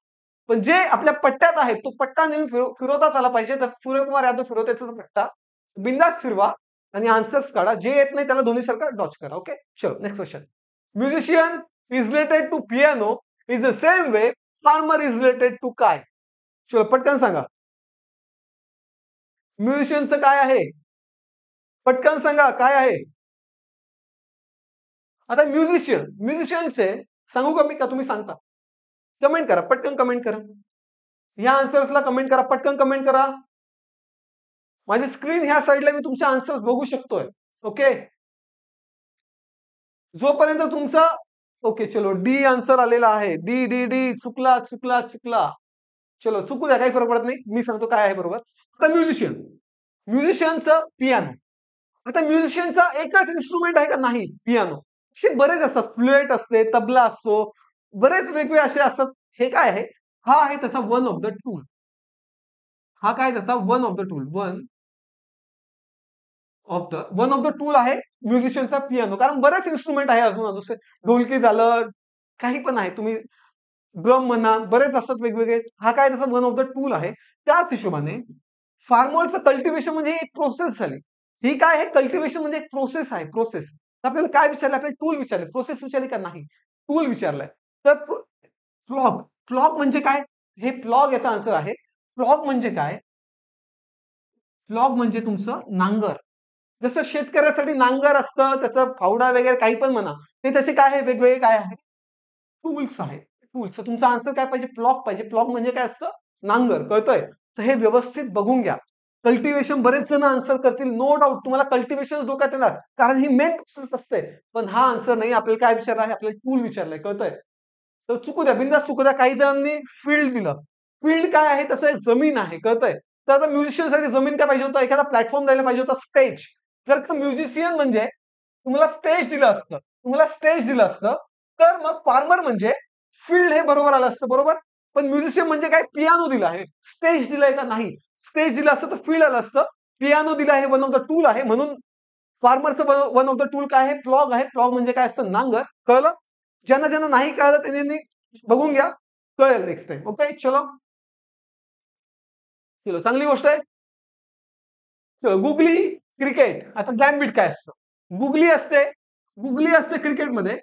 पण जे आपल्या पट्ट्यात आहे तो पट्टा नेहमी फिरवताच आला पाहिजे तर सूर्यकुमार यादव येतो पट्टा बिंदास फिरवा आणि आन्सर्स काढा जे येत नाही त्याला दोन्ही सारखा डॉच करा ओके चलो next question musician is related to piano is the same way farmer is related to काय चलो पटकन सांगा म्युझिशियनचं काय आहे पटकन सांगा काय आहे आता म्युझिशियन म्युझिशियनचे सांगू का मी का तुम्ही सांगता कमेंट करा पटकन कमेंट करा ह्या आन्सर्सला कमेंट करा पटकन कमेंट करा माझी स्क्रीन ह्या साईडला मी तुमचे आन्सर्स बघू शकतोय ओके जोपर्यंत तुमचा ओके चलो डी आन्सर आलेला आहे डी डी डी चुकला चुकला चुकला चलो चुकू द्या काही फरक पडत नाही मी सांगतो काय आहे बरोबर आता म्युझिशियन म्युझिशियनचं पियानो आता म्युझिशियनचा एकच इन्स्ट्रुमेंट आहे का नाही पियानो असे बरेच असतात फ्लुएट असते तबला असतो बरेच वेगवेगळे असे असतात हे काय आहे हा आहे त्याचा वन ऑफ द टूल हा काय त्याचा one of the tool one of the one of the tool आहे म्युझिशियनचा पियानो कारण बरेच इन्स्ट्रुमेंट आहे अजून अजून ढोलकी झालं काही पण आहे तुम्ही ड्रम म्हणा बरेच असतात वेगवेगळे हा काय त्याचा वन ऑफ द टूल आहे त्याच हिशोबाने फार्मॉलचं कल्टिवेशन म्हणजे एक प्रोसेस झाली ही काय आहे कल्टिवेशन म्हणजे एक प्रोसेस आहे प्रोसेस आपल्याला काय विचारलं आपल्याला टूल विचारले प्रोसेस विचारली का नाही टूल विचारलाय तर फ्लॉग प्लॉग म्हणजे काय हे प्लॉग याचा आन्सर आहे फ्लॉग म्हणजे काय फ्लॉग म्हणजे तुमचं नांगर जसं शेतकऱ्यासाठी नांगर असतं त्याचा फावडा वगैरे काही पण म्हणा ते तसे काय आहे वेगवेगळे काय आहे टूल्स आहे टूल्स तुमचा आन्सर काय पाहिजे प्लॉग पाहिजे प्लॉग म्हणजे काय असतं नांगर कळतंय तर हे व्यवस्थित बघून घ्या कल्टिवेशन बरेच जण आन्सर करतील नो डाऊट तुम्हाला कल्टिवेशन डोक्यात येणार कारण ही मेन प्रोसेस असते पण हा आन्सर नाही आपल्याला काय विचारला आहे आपल्याला टूल विचारलाय कळतंय तर चुकू द्या बिंदा चुकू द्या काही जणांनी फील्ड दिलं फील्ड काय आहे तसं जमीन आहे कळतंय तर आता म्युझिशियनसाठी जमीन काय पाहिजे होतं एखादा प्लॅटफॉर्म द्यायला पाहिजे होता स्टेज जर म्युझिशियन म्हणजे तुम्हाला स्टेज दिलं असतं तुम्हाला स्टेज दिलं असतं तर मग फार्मर म्हणजे फील्ड हे बरोबर आलं असतं बरोबर पण म्युझिशियन म्हणजे काय पियानो दिला आहे स्टेज दिलाय का नाही स्टेज दिलं असतं तर फील्ड आलं असतं पियानो दिला आहे वन ऑफ द टूल आहे म्हणून फार्मरचं वन ऑफ द टूल काय आहे प्लॉग आहे प्लॉग म्हणजे काय असतं नांगर कळलं ज्यांना ज्यांना नाही कळलं त्यांनी बघून घ्या कळेल नेक्स्ट टाइम ओके चलो चलो चांगली गोष्ट आहे चलो गुगली क्रिकेट आता गॅम्बिट काय असतं गुगली असते गुगली असते क्रिकेटमध्ये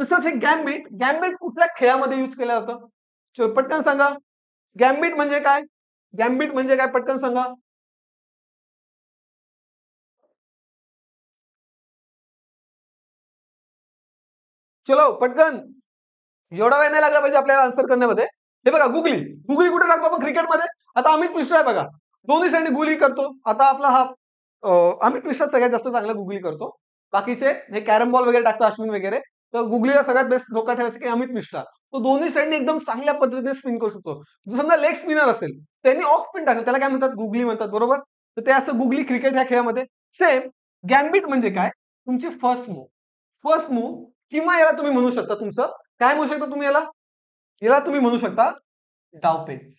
तसंच हे गॅम्बिट गॅम्बिट कुठल्या खेळामध्ये यूज केलं जातं चल पटकन सांगा गॅम्बिट म्हणजे काय गॅम्बिट म्हणजे काय पटकन सांगा चलो पटकन एवढा वेळ नाही लागला पाहिजे आपल्याला आन्सर करण्यामध्ये हे बघा गुगली गुगली कुठे टाकतो आपण क्रिकेटमध्ये आता अमित मिश्रा आहे बघा दोन्ही साईडने गुगली करतो आता आपला हा अमित मिश्रा सगळ्यात जास्त चांगला गुगली करतो बाकीचे हे कॅरम बॉल वगैरे टाकतो अश्विन वगैरे तर गुगलीला सगळ्यात बेस्ट धोका ठेवायचं की अमित मिश्रा तो दोन्ही साईडने एकदम चांगल्या पद्धतीने स्पिन करू शकतो समजा लेग स्पिनर असेल त्यांनी ऑफ स्पिन टाकलं त्याला काय म्हणतात गुगली म्हणतात बरोबर तर ते असं गुगली क्रिकेट ह्या खेळामध्ये सेम गॅम्बिट म्हणजे काय तुमची फर्स्ट मूव फर्स्ट मूव किंवा याला तुम्ही म्हणू शकता तुमचं काय म्हणू शकता तुम्ही याला याला तुम्ही म्हणू शकता डावपेच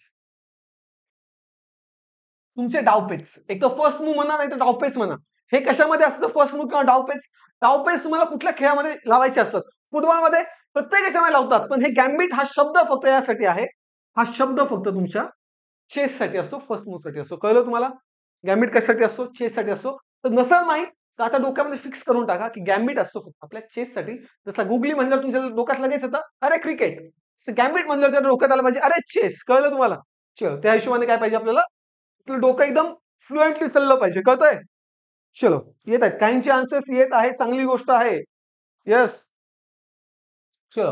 तुमचे डावपेच एक तर फर्स्ट मूव म्हणा नाही तर डावपेच म्हणा हे कशामध्ये असतं फर्स्ट मूव किंवा डावपेच डावपेच तुम्हाला कुठल्या खेळामध्ये लावायचे असतात फुटबॉलमध्ये याच्यामध्ये लावतात पण हे गॅम्बिट हा शब्द फक्त यासाठी आहे हा शब्द फक्त तुमच्या चेससाठी असतो फर्स्ट साठी असतो कळलं तुम्हाला गॅम्बिट कशासाठी असतो चेससाठी असतो तर नसेल माहीत तर आता डोक्यामध्ये फिक्स करून टाका की गॅम्बिट असतो फक्त आपल्या चेससाठी जसा गुगली म्हणजे तुमच्या डोक्यात लगेच येतं अरे क्रिकेट गॅम्बिट म्हणजे तर डोक्यात आलं पाहिजे अरे चेस कळलं तुम्हाला चल त्या हिशोबाने काय पाहिजे आपल्याला आपलं डोकं एकदम फ्लुएंटली चाललं पाहिजे कळतंय चलो येत आहेत काहींचे आन्सर्स येत आहे चांगली गोष्ट आहे येस चलो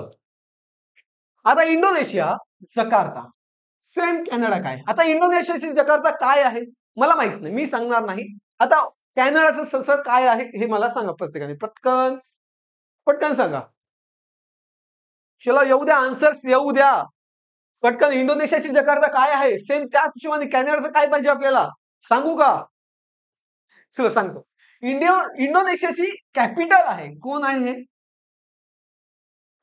आता इंडोनेशिया जकार्ता सेम कॅनडा काय आता इंडोनेशियाची जकार्ता काय आहे मला माहित नाही मी सांगणार नाही आता कॅनडाचं संसद काय आहे हे मला सांगा प्रत्येकाने पटकन पटकन सांगा चला येऊ द्या आन्सर्स येऊ द्या पटकन इंडोनेशियाची जकार्ता काय आहे सेम त्याच हिशोबाने कॅनडाचं काय पाहिजे आपल्याला सांगू का चलो सांगतो इंडिया इंडोनेशियाची कॅपिटल आहे कोण आहे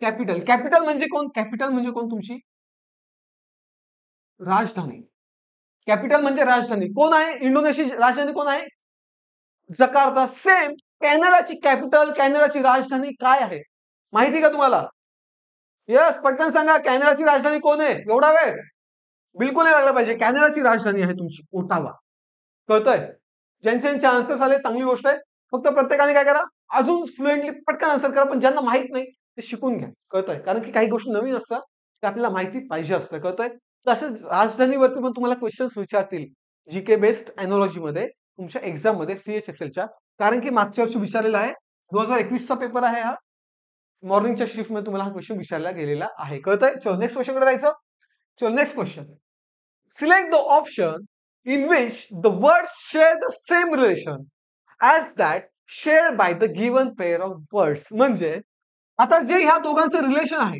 कॅपिटल कॅपिटल म्हणजे कोण कॅपिटल म्हणजे कोण तुमची राजधानी कॅपिटल म्हणजे राजधानी कोण आहे इंडोनेशियाची राजधानी कोण आहे जकार्ता सेम कॅनडाची कॅपिटल कॅनडाची राजधानी काय आहे माहिती का तुम्हाला यस पटकन सांगा कॅनडाची राजधानी कोण आहे एवढा वेळ बिलकुल लागला पाहिजे कॅनडाची राजधानी आहे तुमची ओटावा कळतंय ज्यांचे ज्यांचे आन्सर्स आले चांगली गोष्ट आहे फक्त प्रत्येकाने काय करा अजून फ्लुएंटली पटकन आन्सर करा पण ज्यांना माहित नाही ते शिकून घ्या कळत आहे कारण की काही गोष्टी नवीन असतात ते आपल्याला माहिती पाहिजे असतं कळत आहे तसेच राजधानीवरती पण तुम्हाला क्वेश्चन्स विचारतील जी के बेस्ड मध्ये तुमच्या एक्झाम मध्ये एच एस एलच्या कारण की मागच्या वर्षी विचारलेला आहे दोन हजार एकवीसचा पेपर आहे हा मॉर्निंगच्या मध्ये तुम्हाला हा क्वेश्चन विचारला गेलेला आहे कळत आहे चलो नेक्स्ट कडे जायचं चल next question select the option in which the word share the same relation as that share by the given pair of words म्हणजे आता जे ह्या दोघांचं रिलेशन आहे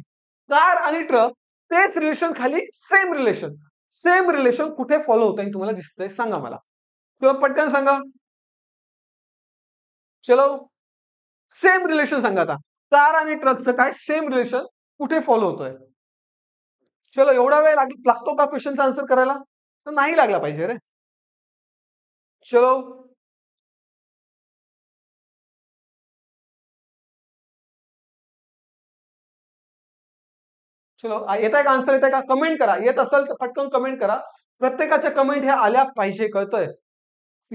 कार आणि ट्रक तेच रिलेशन खाली सेम रिलेशन सेम रिलेशन कुठे फॉलो आहे तुम्हाला दिसतंय सांगा मला किंवा पटकन सांगा चलो सेम रिलेशन सांगा आता कार आणि ट्रकचं काय सेम रिलेशन कुठे फॉलो होतोय चलो एवढा वेळ लागतो का क्वेश्चनचा आन्सर करायला तर नाही लागला पाहिजे रे चलो चलो येत आहे का आन्सर येत आहे का कमेंट करा येत असेल तर पटकन कमेंट करा प्रत्येकाच्या कमेंट ह्या आल्या पाहिजे कळतंय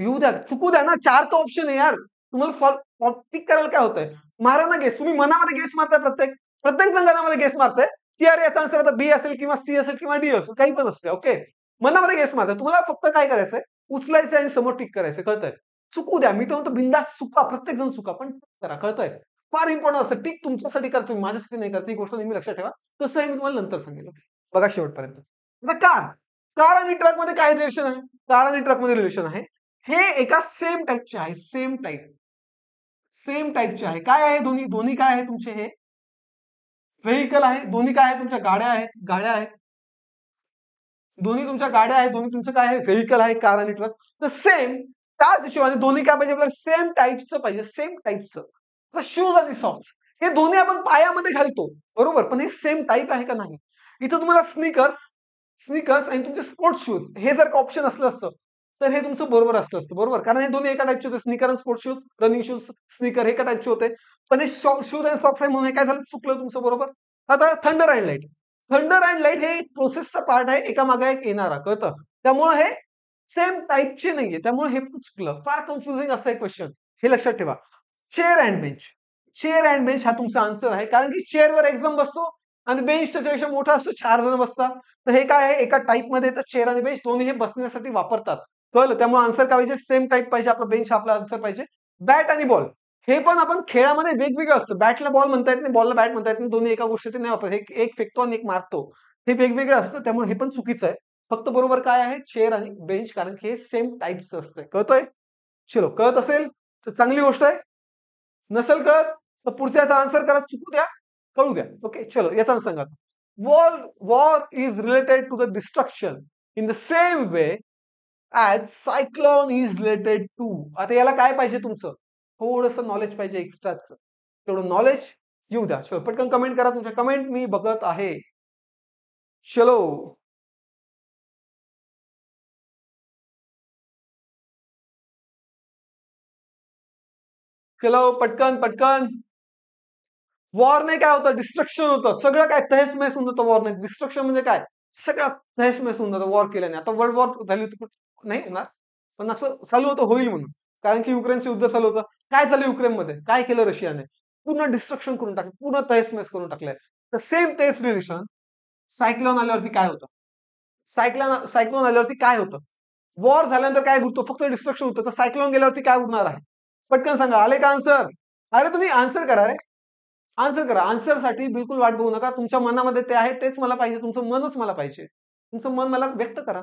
येऊ द्या चुकू द्या ना चार तर ऑप्शन आहे यार तुम्हाला टिक करायला काय होतंय मारा ना गेस तुम्ही मनामध्ये गेस मारताय प्रत्येक प्रत्येक घरामध्ये गेस मारताय की अरे याचा आन्सर आता बी असेल किंवा सी असेल किंवा डी असेल काही पण असते ओके मनामध्ये गेस मारताय तुम्हाला फक्त काय करायचंय उचलायचं आणि समोर टिक करायचं कळतंय चुकू द्या मी तर म्हणतो बिंदास चुका प्रत्येक जण चुका पण करा कळतंय फार इम्पॉर्टंट असतं टिक तुमच्यासाठी करतो तुम्ही माझ्यासाठी नाही करत ही गोष्ट नेहमी लक्षात ठेवा तसं आहे मी तुम्हाला नंतर सांगेल बघा शेवटपर्यंत आता कार कार आणि ट्रक मध्ये काय रिलेशन आहे कार आणि ट्रक मध्ये रिलेशन आहे हे एका सेम टाईपचे आहे सेम टाईप सेम टाईपचे आहे काय आहे दोन्ही दोन्ही काय आहे तुमचे हे व्हेकल आहे दोन्ही काय आहे तुमच्या गाड्या आहेत गाड्या आहेत दोन्ही तुमच्या गाड्या आहेत दोन्ही तुमचं काय आहे व्हेकल आहे कार आणि ट्रक तर सेम त्याच हिशोबाने दोन्ही काय पाहिजे सेम टाईपचं पाहिजे सेम टाईपचं शूज आणि सॉक्स हे दोन्ही आपण पायामध्ये घालतो बरोबर पण हे सेम टाईप आहे का नाही इथं तुम्हाला स्निकर्स स्निकर्स आणि तुमचे स्पोर्ट्स शूज हे जर ऑप्शन असलं असतं तर हे तुमचं बरोबर असलं असतं बरोबर कारण हे दोन्ही एका टाईपचे होते स्निकर आणि sports shoes running shoes sneaker एका टाईपचे होते पण हे शूज आणि सॉक्स आहे म्हणून काय झालं चुकलं तुमचं बरोबर आता thunder and light thunder and light हे प्रोसेसचा पार्ट आहे एका मागे एक येणारा कळतं त्यामुळे हे सेम टाईपचे नाहीये त्यामुळे हे चुकलं फार कन्फ्युजिंग असं एक क्वेश्चन हे लक्षात ठेवा chair and bench chair and bench हा तुमचा आन्सर आहे कारण की चेअरवर वर जण बसतो आणि बेंच त्याच्यापेक्षा मोठा असतो चार जण बसतात तर हे काय आहे एका टाईपमध्ये तर चेअर आणि बेंच दोन्ही हे बसण्यासाठी वापरतात कळलं त्यामुळे आन्सर काय पाहिजे सेम टाईप पाहिजे आपला बेंच आपला आन्सर पाहिजे बॅट आणि बॉल हे पण आपण खेळामध्ये वेगवेगळं असतं बॅटला बॉल म्हणता येत नाही बॉलला बॅट म्हणता येत नाही दोन्ही एका गोष्टी नाही वापरत एक फेकतो आणि एक मारतो हे वेगवेगळं असतं त्यामुळे हे पण चुकीचं आहे फक्त बरोबर काय आहे चेअर आणि बेंच कारण की हे सेम टाईपचं असतं कळतंय चलो कळत असेल तर चांगली गोष्ट आहे नसेल कळत तर पुढच्या याचा आन्सर करा चुकू द्या कळू द्या ओके चलो याचा सांगा war war is related to the destruction in the same way as cyclone is related to आता याला काय पाहिजे तुमचं थोडस नॉलेज पाहिजे एक्स्ट्राच तेवढं नॉलेज येऊ द्या चलो पटकन कमेंट करा तुमच्या कमेंट मी बघत आहे चलो केलं पटकन पटकन वॉर नाही काय होतं डिस्ट्रक्शन होतं सगळं काय तहेस मेस होऊन जातं नाही डिस्ट्रक्शन म्हणजे काय सगळं तहेस मेस होऊन जातं वॉर केल्याने आता वर्ल्ड वॉर झाली होती नाही होणार पण असं चालू होतं होईल म्हणून कारण की युक्रेनचं युद्ध चालू होतं काय झालं युक्रेनमध्ये काय केलं रशियाने पूर्ण डिस्ट्रक्शन करून टाकलं पूर्ण तहेस करून टाकलंय तर सेम तेच रिलेशन सायक्लॉन आल्यावरती काय होतं सायक्लॉन सायक्लॉन आल्यावरती काय होतं वॉर झाल्यानंतर काय घुरतो फक्त डिस्ट्रक्शन होतं तर सायक्लॉन गेल्यावरती काय उरणार आहे पटकन सांगा आले का आन्सर अरे तुम्ही आन्सर करा रे आन्सर करा आन्सरसाठी बिलकुल वाट बघू नका तुमच्या मनामध्ये ते आहे तेच मला पाहिजे तुमचं मनच मला पाहिजे तुमचं मन मला व्यक्त करा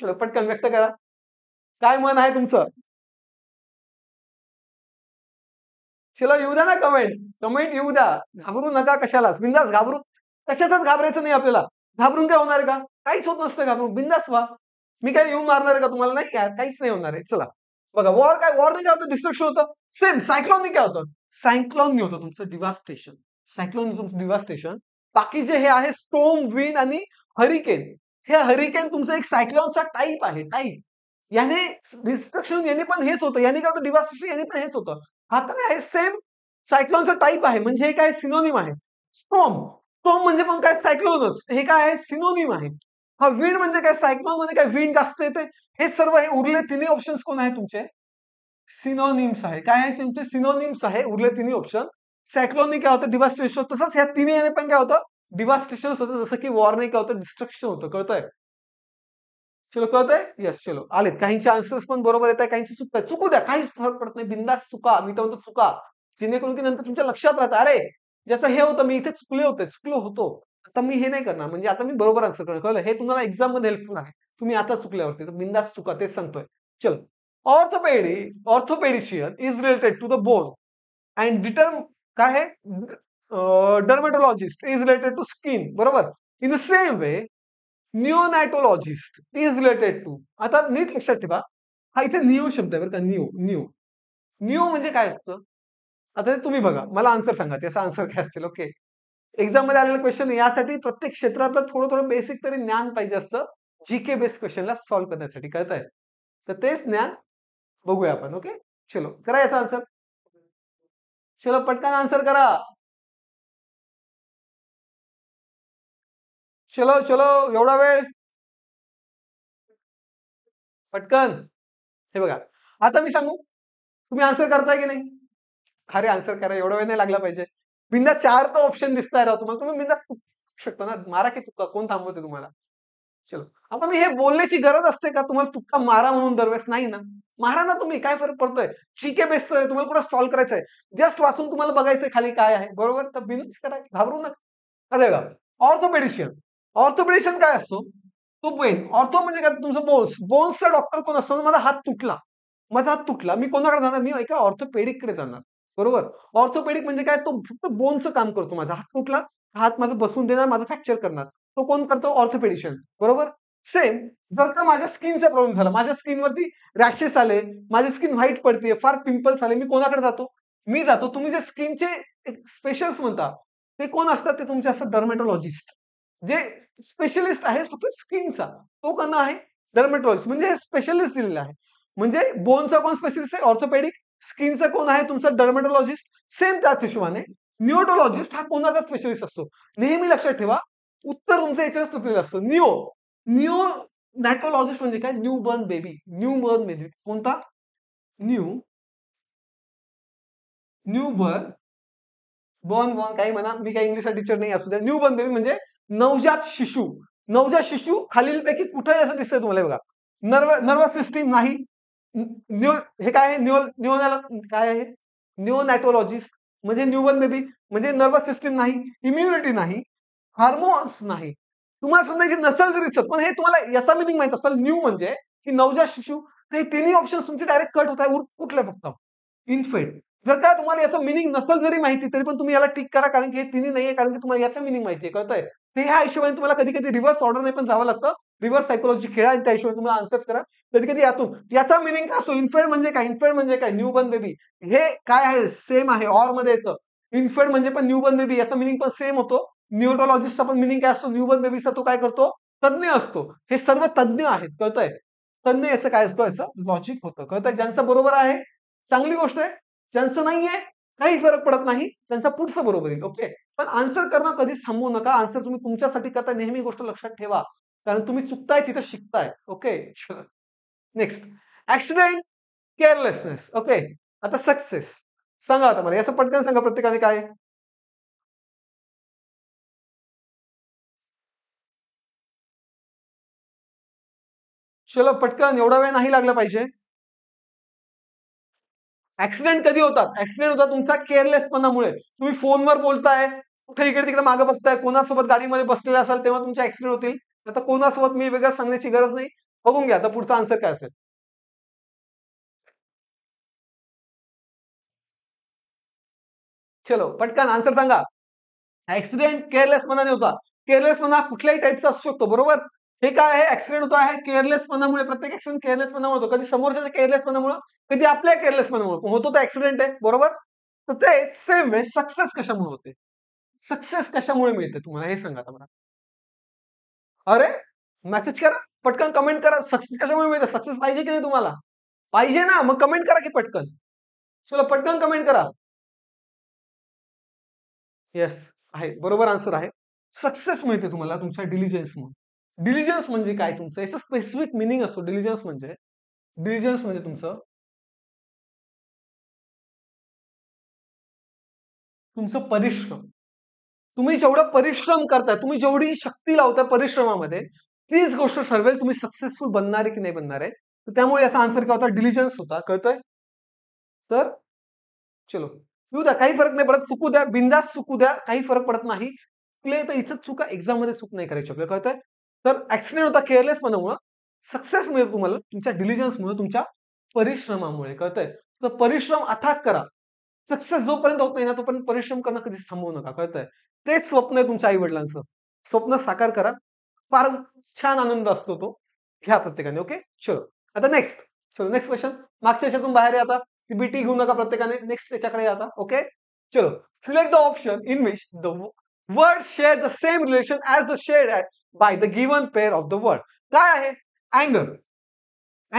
चलो पटकन व्यक्त करा काय मन आहे तुमचं चलो येऊ द्या ना कमेंट कमेंट येऊ द्या घाबरू नका कशालाच बिंदास घाबरू कशाचाच घाबरायचं नाही आपल्याला घाबरून काय होणार का काहीच होत नसतं घाबरून बिंदास वा मी काय येऊन मारणार आहे का तुम्हाला नाही काय काहीच नाही होणार आहे चला बघा वॉर काय वॉर नाही काय होतं डिस्ट्रक्शन होतं सेम सायक्लॉन नाही काय होतं सायक्लॉन नाही होतं तुमचं डिवास्टेशन सायक्लॉन तुमचं बाकी जे हे आहे स्टोम विंड आणि हरिकेन हे हरिकेन तुमचं एक सायक्लॉनचा टाईप आहे टाईप याने डिस्ट्रक्शन याने पण हेच होतं याने काय होतं डिवास्टेशन याने पण हेच होतं हा काय आहे सेम सायक्लॉनचा टाईप आहे म्हणजे हे काय सिनोनिम आहे स्टोम स्टोम म्हणजे पण काय सायक्लोनच हे काय आहे सिनोनिम आहे हा विंड म्हणजे काय सायक्लोन म्हणजे काय विंड जास्त येते हे सर्व हे उरले तिन्ही ऑप्शन्स कोण आहे तुमचे सिनोनिम्स आहे काय आहे तुमचे सिनोनिम्स आहे उरले तिन्ही ऑप्शन सायक्लोनिक काय होतं डिवास्टेशन तसंच ह्या तिन्ही याने पण काय होतं डिवास्टेशन होतं जसं की वॉरने काय होतं डिस्ट्रक्शन होतं कळतंय चलो कळतंय यस चलो आलेत काहींचे आन्सर्स पण बरोबर येत आहे काहींची चुकत चुकू द्या काहीच फरक पडत नाही बिंदास चुका मी तर म्हणतो चुका जेणेकरून की नंतर तुमच्या लक्षात राहतं अरे जसं हे होतं मी इथे चुकले होते चुकलो होतो आता मी हे नाही करणार म्हणजे आता मी बरोबर आन्सर करणार कळलं हे तुम्हाला एक्झाम मध्ये हेल्पफुल आहे तुम्ही आता चुकल्यावरती बिंदास चुका ते सांगतोय चल ऑर्थोपेडी orthopaedician is related to the bone and डिटर्म काय आहे dermatologist is related to skin बरोबर in the same way neonatologist is related to आता नीट लक्षात ठेवा हा इथे न्यू शब्द आहे बरं का न्यू न्यू न्यू म्हणजे काय असतं आता ते तुम्ही बघा मला आन्सर सांगा त्याचा आन्सर काय असेल ओके एक्झाम मध्ये आलेला क्वेश्चन यासाठी प्रत्येक क्षेत्रातलं थोडं थोडं बेसिक तरी ज्ञान पाहिजे असतं जी के बेस क्वेश्चनला सॉल्व करण्यासाठी कळताय तर तेच ज्ञान बघूया आपण ओके चलो करा याचा आन्सर चलो पटकन आन्सर करा चलो चलो एवढा वेळ पटकन हे बघा आता मी सांगू तुम्ही आन्सर करताय की नाही खरे आन्सर करा एवढा वेळ नाही लागला पाहिजे बिंदा चार तो ऑप्शन दिसताय राव तुम्हाला तुम्ही बिंदा शकता ना मारा की तुका कोण थांबवते तुम्हाला चलो आता मी हे बोलण्याची गरज असते का तुम्हाला तुक्का मारा म्हणून दरवेळेस नाही ना मारा ना तुम्ही काय फरक पडतोय चीके बेस्ट आहे तुम्हाला कुठं सॉल्व्ह करायचं आहे जस्ट वाचून तुम्हाला बघायचंय खाली काय आहे बरोबर तर बिनच करा घाबरू नका अरे का ऑर्थोपेडिशियन ऑर्थोपेडिशियन काय असतो तो बेन ऑर्थो म्हणजे काय तुमचं बोन्स बोन्सचा डॉक्टर कोण असतो माझा हात तुटला माझा हात तुटला मी कोणाकडे जाणार मी एका ऑर्थोपेडिककडे जाणार बरोबर ऑर्थोपेडिक म्हणजे काय तो फक्त बोनचं काम करतो माझा हात तुटला हात माझा बसून देणार माझं फ्रॅक्चर करणार तो कोण करतो ऑर्थोपेडिशियन बरोबर सेम जर का माझ्या स्किनचा प्रॉब्लेम झाला माझ्या स्किनवरती रॅशेस आले माझी स्किन व्हाईट पडते फार पिंपल्स आले मी कोणाकडे जातो मी जातो तुम्ही जे स्किनचे स्पेशल्स म्हणता ते कोण असतात ते तुमचे असतात डर्मेटोलॉजिस्ट जे स्पेशलिस्ट आहे फक्त स्किनचा तो कोण आहे डर्मेटॉलॉजिस्ट म्हणजे हे स्पेशलिस्ट दिलेला आहे म्हणजे बोनचा कोण स्पेशलिस्ट आहे ऑर्थोपेडिक स्किनचा कोण आहे तुमचा डर्मेटोलॉजिस्ट सेम त्याच हिशोबाने न्यूटोलॉजिस्ट हा कोणाचा स्पेशलिस्ट असतो नेहमी लक्षात ठेवा उत्तर तुमचं याच्यावर तुटलेलं असतं न्यू न्यू नॅटोलॉजिस्ट म्हणजे काय new burn baby new burn baby कोणता new new burn born born काही म्हणा मी काही इंग्लिशचा टीचर नाही असू द्या न्यू बर्न बेबी म्हणजे नवजात शिशू नवजात शिशू खालीलपैकी कुठे असं दिसतंय तुम्हाला बघा नर्व नर्वस सिस्टीम नाही न्यू हे काय आहे न्यू न्यू काय आहे न्यू नॅटोलॉजिस्ट म्हणजे न्यू बर्न बेबी म्हणजे नर्वस सिस्टीम नाही इम्युनिटी नाही हार्मोन्स नाही तुम्हाला समजा इथे नसेल जरी दिसत पण हे तुम्हाला याचा मिनिंग माहित असेल न्यू म्हणजे की नवजात शिशू हे तिन्ही ऑप्शन तुमचे डायरेक्ट कट होत आहे कुठले फक्त इन्फेड जर का तुम्हाला याचं मिनिंग नसेल जरी माहिती तरी पण तुम्ही याला टिक करा कारण की हे तिन्ही नाहीये कारण की तुम्हाला याचं मिनिंग माहिती आहे कळतंय ते ह्या हिशोबाने तुम्हाला कधी कधी रिव्हर्स ऑर्डर नाही पण जावं लागतं रिव्हर्स सायकोलॉजी खेळा आणि त्या हिशोबाने तुम्हाला आन्सर करा कधी कधी यातून याचा मिनिंग काय असो इन्फेड म्हणजे काय इन्फेड म्हणजे काय न्यू बर्न बेबी हे काय आहे सेम आहे ऑर मध्ये येतं इन्फेंट म्हणजे पण न्यू बर्न बेबी याचा मिनिंग पण सेम होतो न्यूरोलॉजिस्टचा पण मिनिंग काय असतो न्यूबर्न बेबीचा तो काय करतो तज्ज्ञ असतो हे सर्व तज्ञ आहेत कळतंय तज्ञ याचं काय असतं याचं लॉजिक होतं कळतंय ज्यांचं बरोबर आहे चांगली गोष्ट आहे ज्यांचं नाहीये काही फरक पडत नाही त्यांचा पुढचं बरोबर येईल ओके पण आन्सर करणं कधी थांबवू नका आन्सर तुम्ही तुमच्यासाठी करता नेहमी गोष्ट लक्षात ठेवा कारण तुम्ही चुकताय तिथं शिकताय okay next accident carelessness okay आता सक्सेस सांगा आता मला याचं पटकन सांगा प्रत्येकाने काय चलो पटकन एवढा वेळ नाही लागला पाहिजे ऍक्सिडेंट कधी होतात ऍक्सिडेंट होता तुमचा केअरलेसपणामुळे तुम्ही फोनवर बोलताय कुठे इकडे तिकडे मागे बघताय कोणासोबत गाडीमध्ये बसलेले असाल तेव्हा तुमचे ऍक्सिडेंट होतील आता कोणासोबत मी वेगळं सांगण्याची गरज नाही बघून घ्या आता पुढचा आन्सर काय असेल चलो पटकन आन्सर सांगा ऍक्सिडेंट केअरलेसपणाने होता केअरलेसपणा कुठल्याही टाईपचा असू शकतो बरोबर हे काय आहे ऍक्सिडेंट होतो आहे केअरलेसपणामुळे प्रत्येक ऍक्सिडेंट केअरलेसपणा होतो कधी समोरच्या केअरलेसपणामुळे कधी आपल्या केअरलेसपणामुळे होतो तर ऍक्सिडेंट आहे बरोबर तर ते सेम वे सक्सेस कशामुळे होते सक्सेस कशामुळे मिळते तुम्हाला हे सांगा मला अरे मेसेज करा पटकन कमेंट करा सक्सेस कशामुळे मिळते सक्सेस पाहिजे की नाही तुम्हाला पाहिजे ना मग कमेंट करा की पटकन चला पटकन कमेंट करा येस आहे बरोबर आन्सर आहे सक्सेस मिळते तुम्हाला तुमच्या डिलिजन्समुळे डिलिजन्स म्हणजे काय तुमचं याचं स्पेसिफिक मिनिंग असतो डिलिजन्स म्हणजे डिलिजन्स म्हणजे तुमचं तुमचं परिश्रम तुम्ही जेवढं परिश्रम करताय तुम्ही जेवढी शक्ती लावताय परिश्रमामध्ये तीच गोष्ट ठरवेल तुम्ही सक्सेसफुल बनणार आहे की नाही बनणार आहे तर त्यामुळे याचा आन्सर काय होता डिलिजन्स होता कळतंय तर चलो येऊ द्या काही फरक नाही पडत चुकू द्या बिंदास चुकू द्या काही फरक पडत नाही तर इथं चुका एक्झाम मध्ये चूक नाही करायची आपल्याला कळतंय तर ऍक्सिडेंट होता केअरलेस म्हणून सक्सेस मिळेल तुम्हाला तुमच्या डिलिजन्समुळे तुमच्या परिश्रमामुळे कळतंय तर परिश्रम अथाक करा सक्सेस जोपर्यंत होत नाही ना तोपर्यंत परिश्रम करणं कधीच थांबवू नका कळतंय तेच स्वप्न आहे तुमच्या आई वडिलांचं स्वप्न साकार करा फार छान आनंद असतो तो घ्या प्रत्येकाने ओके चलो आता नेक्स्ट चलो नेक्स्ट क्वेश्चन मागच्या याच्यातून बाहेर आहे आता बीटी घेऊ नका प्रत्येकाने नेक्स्ट याच्याकडे आता ओके चलो select the option in which the word share the same relation as the share at by the given pair of the word काय आहे अँगर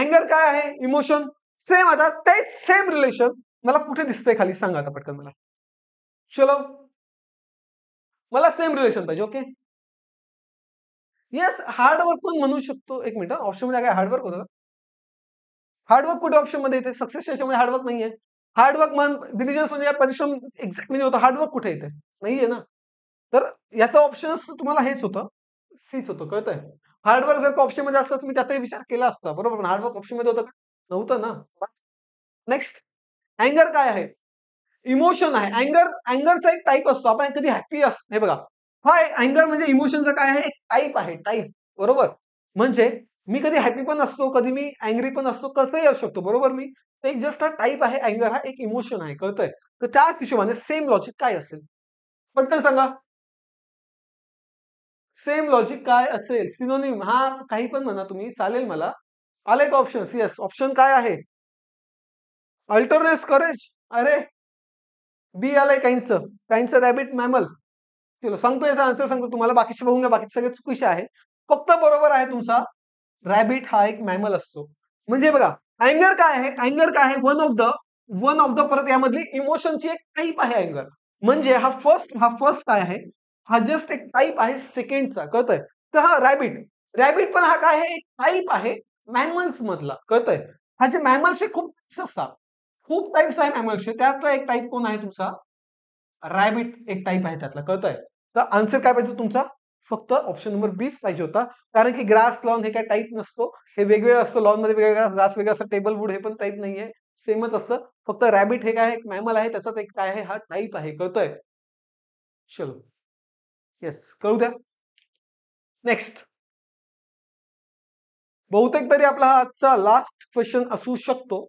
अँगर काय आहे इमोशन सेम आता ते सेम रिलेशन मला कुठे दिसतंय खाली सांगा आता पटकन मला चलो मला सेम रिलेशन पाहिजे ओके येस हार्डवर्क पण म्हणू शकतो एक मिनिट ऑप्शन मध्ये काय हार्डवर्क होतं हार्डवर्क कुठे ऑप्शन मध्ये येते सक्सेस याच्यामध्ये हार्डवर्क नाही आहे हार्डवर्क मन डिलिजन्स म्हणजे परिश्रम एक्झॅक्ट म्हणजे होतं हार्डवर्क कुठे येते नाहीये ना तर याचं ऑप्शन तुम्हाला हेच होतं सीच होतो कळतंय हार्डवर्क जर ऑप्शन मध्ये असतं मी त्याचाही विचार केला असता बरोबर हार्डवर्क ऑप्शन मध्ये होतं का नव्हतं ना नेक्स्ट अँगर काय आहे इमोशन आहे अँगर अँगरचा एक टाईप असतो आपण कधी हॅपी असतो हे बघा हा अँगर म्हणजे इमोशनचा काय आहे एक टाईप आहे टाईप बरोबर म्हणजे मी कधी हॅपी पण असतो कधी मी अँग्री पण असतो कसंही असू शकतो बरोबर मी एक जस्ट हा टाईप आहे अँगर हा एक इमोशन आहे कळतंय तर त्याच हिशोबाने सेम लॉजिक काय असेल पटकन सांगा सेम लॉजिक काय असेल सिनोनिम हा काही पण म्हणा तुम्ही चालेल मला आले का ऑप्शन येस ऑप्शन काय आहे अल्टरनेस करेज अरे बी आलंय काहींच काहींच रॅबिट मॅमल चलो सांगतो याचा आन्सर सांगतो तुम्हाला बाकीचे बघून घ्या बाकीचे सगळे चुकीचे आहे फक्त बरोबर आहे तुमचा रॅबिट हा एक मॅमल असतो म्हणजे बघा अँगर काय आहे अँगर काय आहे one of the one of the परत यामधली इमोशनची एक टाईप आहे अँगर म्हणजे हा फर्स्ट हा फर्स्ट काय आहे हा जस्ट एक टाईप आहे सेकंडचा कळत आहे तर हा रॅबिट रॅबिट पण हा काय आहे एक टाईप आहे मॅमल्स मधला कळत आहे हा जे मॅमल्स खूप टाईप्स असतात खूप टाईप्स आहे मॅमल्सचे त्यातला एक टाईप कोण आहे तुमचा रॅबिट एक टाईप आहे त्यातला कळत आहे तर आन्सर काय पाहिजे तुमचा फक्त ऑप्शन नंबर बीच पाहिजे होता कारण की ग्रास लॉन हे काय टाईप नसतो हे वेगवेगळं असतं लॉन मध्ये वेगवेगळा ग्रास वेगळं असतं टेबल वूड हे पण टाईप नाहीये सेमच असतं फक्त रॅबिट हे काय एक मॅमल आहे त्याचाच एक काय आहे हा टाईप आहे कळतंय चलो येस कळू द्या नेक्स्ट बहुतेक तरी आपला हा आजचा लास्ट क्वेश्चन असू शकतो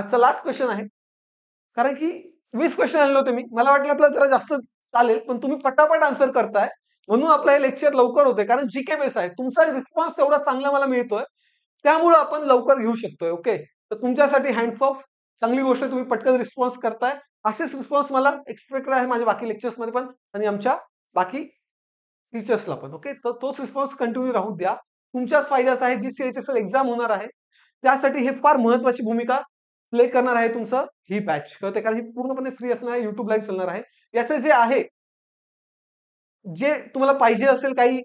आजचा लास्ट क्वेश्चन आहे कारण की वीस क्वेश्चन आणले होते मी मला वाटलं आपला जरा जास्त चालेल पण तुम्ही पटापट आन्सर करताय म्हणून आपलं हे लेक्चर लवकर होते कारण जी के बेस आहे तुमचा रिस्पॉन्स एवढा चांगला मला मिळतोय त्यामुळं आपण लवकर घेऊ शकतोय ओके तर तुमच्यासाठी हँडफॉफ चांगली गोष्ट तुम्ही पटकन रिस्पॉन्स करताय असेच रिस्पॉन्स मला एक्सपेक्ट आहे माझ्या बाकी लेक्चर्समध्ये पण आणि आमच्या बाकी टीचर्सला पण ओके तर तोच रिस्पॉन्स कंटिन्यू राहू द्या तुमच्याच फायद्याचा आहे जी एल एक्झाम होणार आहे त्यासाठी हे फार महत्वाची भूमिका प्ले करणार आहे तुमचं ही बॅच कळते कारण ही पूर्णपणे फ्री असणार आहे युट्यूब लाईव्ह चालणार आहे याचं जे आहे जे तुम्हाला पाहिजे असेल काही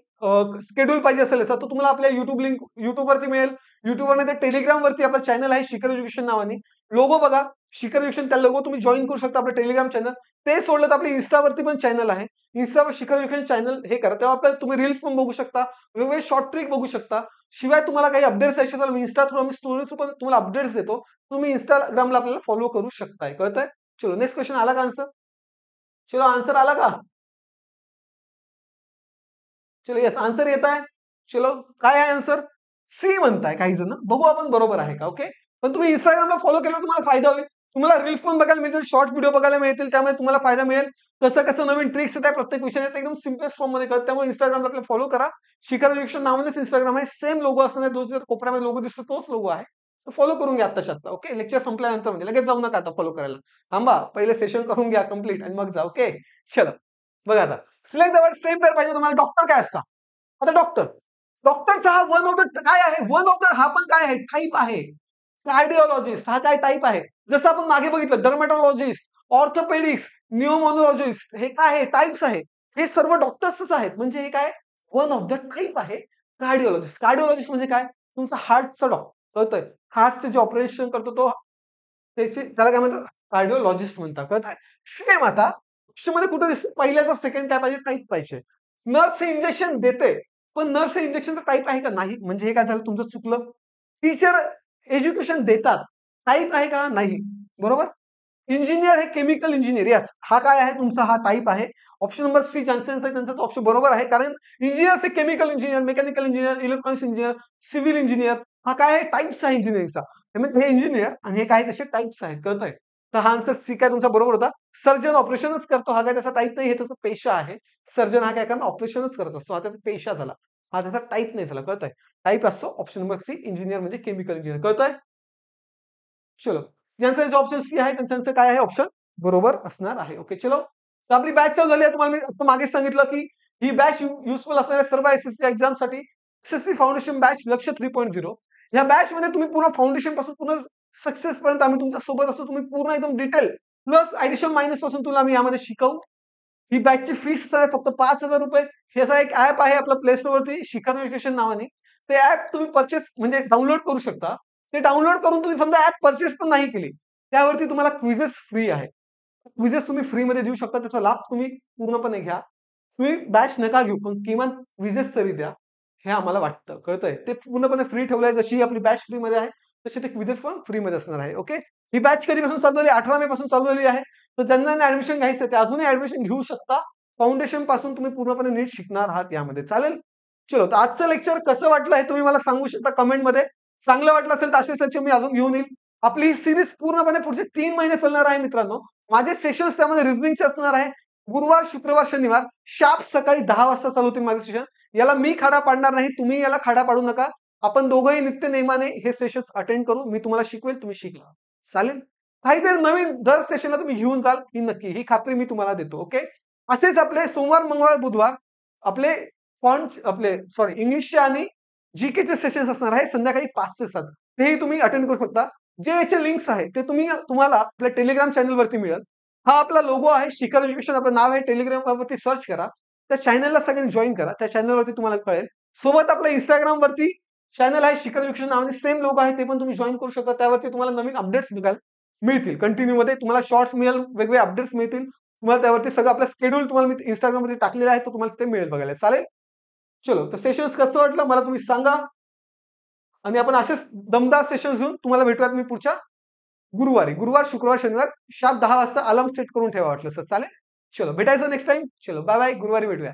स्केड्यूल पाहिजे असेल असं तो तुम्हाला आपल्या युट्यूब लिंक युट्यूबवरती मिळेल युट्यूबवर नाही तर वरती आपलं चॅनल आहे शिखर एज्युकेशन नावाने लोगो बघा शिखर एज्युकेशन त्या लोगो तुम्ही जॉईन करू शकता आपलं टेलिग्राम चॅनल ते सोडलं तर आपल्या इन्स्टावरती पण चॅनल आहे इन्स्टावर शिखर एज्युकेशन चॅनल हे करा तेव्हा आपल्याला तुम्ही रील्स पण बघू शकता वेगवेगळे शॉर्ट ट्रिक बघू शकता शिवाय तुम्हाला काही अपडेट्स द्यायचे तर इन्स्टा थ्रू आम्ही स्टोरीज पण तुम्हाला अपडेट्स देतो तुम्ही इंस्टाग्रामला आपल्याला फॉलो करू शकताय कळतंय चलो नेक्स्ट क्वेश्चन आला का आन्सर चलो आन्सर आला का चलो यस आंसर येत आहे चलो काय आहे आन्सर सी म्हणताय काही जण बघू आपण बरोबर आहे का ओके पण तुम्ही इंस्टाग्रामला फॉलो के तुम्हाला फायदा होईल तुम्हाला रील्स पण बघायला मिळतील शॉर्ट व्हिडिओ बघायला मिळतील त्यामुळे तुम्हाला फायदा मिळेल कसं कसं नवीन ट्रिक्स है प्रत्येक विषयात एकदम सिम्पलेस्ट फॉर्म मध्ये करत त्यामुळे इंस्टाग्रामला अपने फॉलो करा शिखर निरीक्षण नावानेच इंस्टाग्राम आहे सेम लोगो असणार जो जर कोपऱ्यामध्ये लोगो दिसतो तोच लोगो आहे तो फॉलो करून घ्या आत्ताच्या ओके लेक्चर संपल्यानंतर म्हणजे लगेच जाऊ नका आता फॉलो करायला थांबा पहिले सेशन करून घ्या आणि मग जा ओके चला बघा आता select the word same pair पाहिजे तुम्हाला डॉक्टर काय असता आता डॉक्टर डॉक्टरचा हा वन ऑफ द काय आहे वन ऑफ द हा पण काय आहे टाईप आहे कार्डिओलॉजिस्ट हा काय टाईप आहे जसं आपण मागे बघितलं डर्मेटोलॉजिस्ट ऑर्थोपेडिक्स न्यूमोनोलॉजिस्ट हे काय आहे टाईप्स आहे हे सर्व डॉक्टर्सच आहेत म्हणजे हे काय वन ऑफ द टाईप आहे कार्डिओलॉजिस्ट कार्डिओलॉजिस्ट म्हणजे काय तुमचा हार्टचा डॉक्टर कळतंय हार्टचे जे ऑपरेशन करतो तो त्याचे त्याला काय म्हणतात कार्डिओलॉजिस्ट म्हणतात कळत आहे सेम आता मध्ये कुठं दिसतं पहिल्या जर सेकंड काय पाहिजे टाईप पाहिजे नर्स हे इंजेक्शन देते पण नर्स हे इंजेक्शनचा टाईप आहे का नाही म्हणजे हे काय झालं तुमचं चुकलं टीचर एज्युकेशन देतात टाईप आहे का नाही बरोबर इंजिनियर हे केमिकल इंजिनियर यस हा काय आहे तुमचा हा टाईप आहे ऑप्शन नंबर सी आहे त्यांचा ऑप्शन बरोबर आहे कारण इंजिनियर हे chemical engineer mechanical engineer electronics engineer civil engineer हा काय आहे टाईप्स आहे इंजिनिअरिंगचा हे इंजिनियर म्हणजे आणि हे काय तसे टाईप्स आहेत कळत आहे तो हा आंसर सी का तुम्हारा बरबर होता सर्जन ऑपरेशन करतो हाँ काय त्याचा टाईप नाही हे पेशा है सर्जन हा क्या कारण ऑपरेशनच करत असतो हा पेशा झाला हाँ त्याचा टाईप नाही झाला कळत आहे टाईप असतो option number C engineer chemical engineer कहता है चलो ज्यांचा जो ऑप्शन सी है आंसर का ऑप्शन बरबर है ओके चलो तर आपली बॅच चालू झाली आहे तुम्हाला मी मागे सांगितलं की ही बॅच युजफुल असणार आहे सर्व S S SSC foundation batch Lakshya three point zero या बैच मे तुम्हें पूर्ण फाउंडेशन पास सक्सेस पर्यंत आम्ही तुमच्या सोबत असतो तुम्ही पूर्ण एकदम डिटेल प्लस ऍडिशन मायनस पासून तुला आम्ही यामध्ये शिकवू ही बॅचची फीस आहे फक्त पाच हजार रुपये हे असा एक ऍप आहे आपल्या प्ले वरती शिखर एज्युकेशन नावाने ते ऍप तुम्ही परचेस म्हणजे डाउनलोड करू शकता ते डाउनलोड करून तुम्ही समजा ऍप परचेस पण नाही केली त्यावरती तुम्हाला क्विजेस फ्री आहे क्विजेस तुम्ही फ्रीमध्ये देऊ शकता त्याचा लाभ तुम्ही पूर्णपणे घ्या तुम्ही बॅच नका घेऊ पण किमान क्विजेस तरी द्या हे आम्हाला वाटतं कळतंय ते पूर्णपणे फ्री ठेवलंय जशी आपली बॅच फ्रीमध्ये आहे तसे ते विदेश पण फ्रीमध्ये असणार आहे ओके ही बॅच कधीपासून चालू झाली अठरा मे पासून चालू आहे तर ज्यांना ऍडमिशन घ्यायचं ते अजूनही ऍडमिशन घेऊ शकता फाउंडेशन पासून तुम्ही पूर्णपणे नीट शिकणार आहात यामध्ये चालेल चलो तर आजचं लेक्चर कसं वाटलं हे तुम्ही मला सांगू शकता कमेंटमध्ये चांगलं वाटलं असेल तर असे लेक्चर मी अजून घेऊन येईल आपली ही सिरीज पूर्णपणे पुढचे तीन महिने चालणार आहे मित्रांनो माझे सेशन्स त्यामध्ये रिझनिंगचे असणार आहे गुरुवार शुक्रवार शनिवार शाप सकाळी दहा वाजता चालू होतील माझे सेशन याला मी खाडा पाडणार नाही तुम्ही याला खाडा पाडू नका आपण दोघंही नित्य नेमाने हे सेशन्स अटेंड करू मी तुम्हाला शिकवेल तुम्ही शिकला चालेल काहीतरी नवीन दर सेशनला तुम्ही घेऊन जाल ही नक्की ही खात्री मी तुम्हाला देतो ओके असेच आपले सोमवार मंगळवार बुधवार आपले फॉन्ट आपले सॉरी इंग्लिशचे आणि जी केचे सेशन्स असणार आहे संध्याकाळी पाच ते सात तेही तुम्ही अटेंड करू शकता जे याचे लिंक्स आहे ते तुम्ही तुम्हाला आपल्या टेलिग्राम चॅनलवरती मिळेल हा आपला लोगो आहे शिखर एज्युकेशन आपलं नाव आहे टेलिग्राम वरती सर्च करा त्या चॅनलला सगळ्यांनी जॉईन करा त्या चॅनलवरती तुम्हाला कळेल सोबत आपल्या इंस्टाग्रामवरती चॅनल आहे शिखर विक्षण नावाने सेम लोक आहे ते पण तुम्ही जॉईन करू शकता त्यावरती तुम्हाला नवीन अपडेट्स निघाल मिळतील कंटिन्यू मध्ये तुम्हाला शॉर्ट्स मिळेल वेगवेगळे अपडेट्स मिळतील तुम्हाला त्यावरती सगळं आपला स्केड्यूल तुम्हाला मी इंस्टाग्राममध्ये टाकलेला आहे तर तुम्हाला ते मिळेल बघायला चालेल चलो तर सेशन्स कसं वाटलं मला तुम्ही सांगा आणि आपण असेच दमदार सेशन्स घेऊन तुम्हाला भेटूयात मी पुढच्या गुरुवारी गुरुवार शुक्रवार शनिवार शाप दहा वाजता अलार्म सेट करून ठेवा वाटलं सर चालेल चलो भेटायचं नेक्स्ट टाइम चलो बाय बाय गुरुवारी भेटूया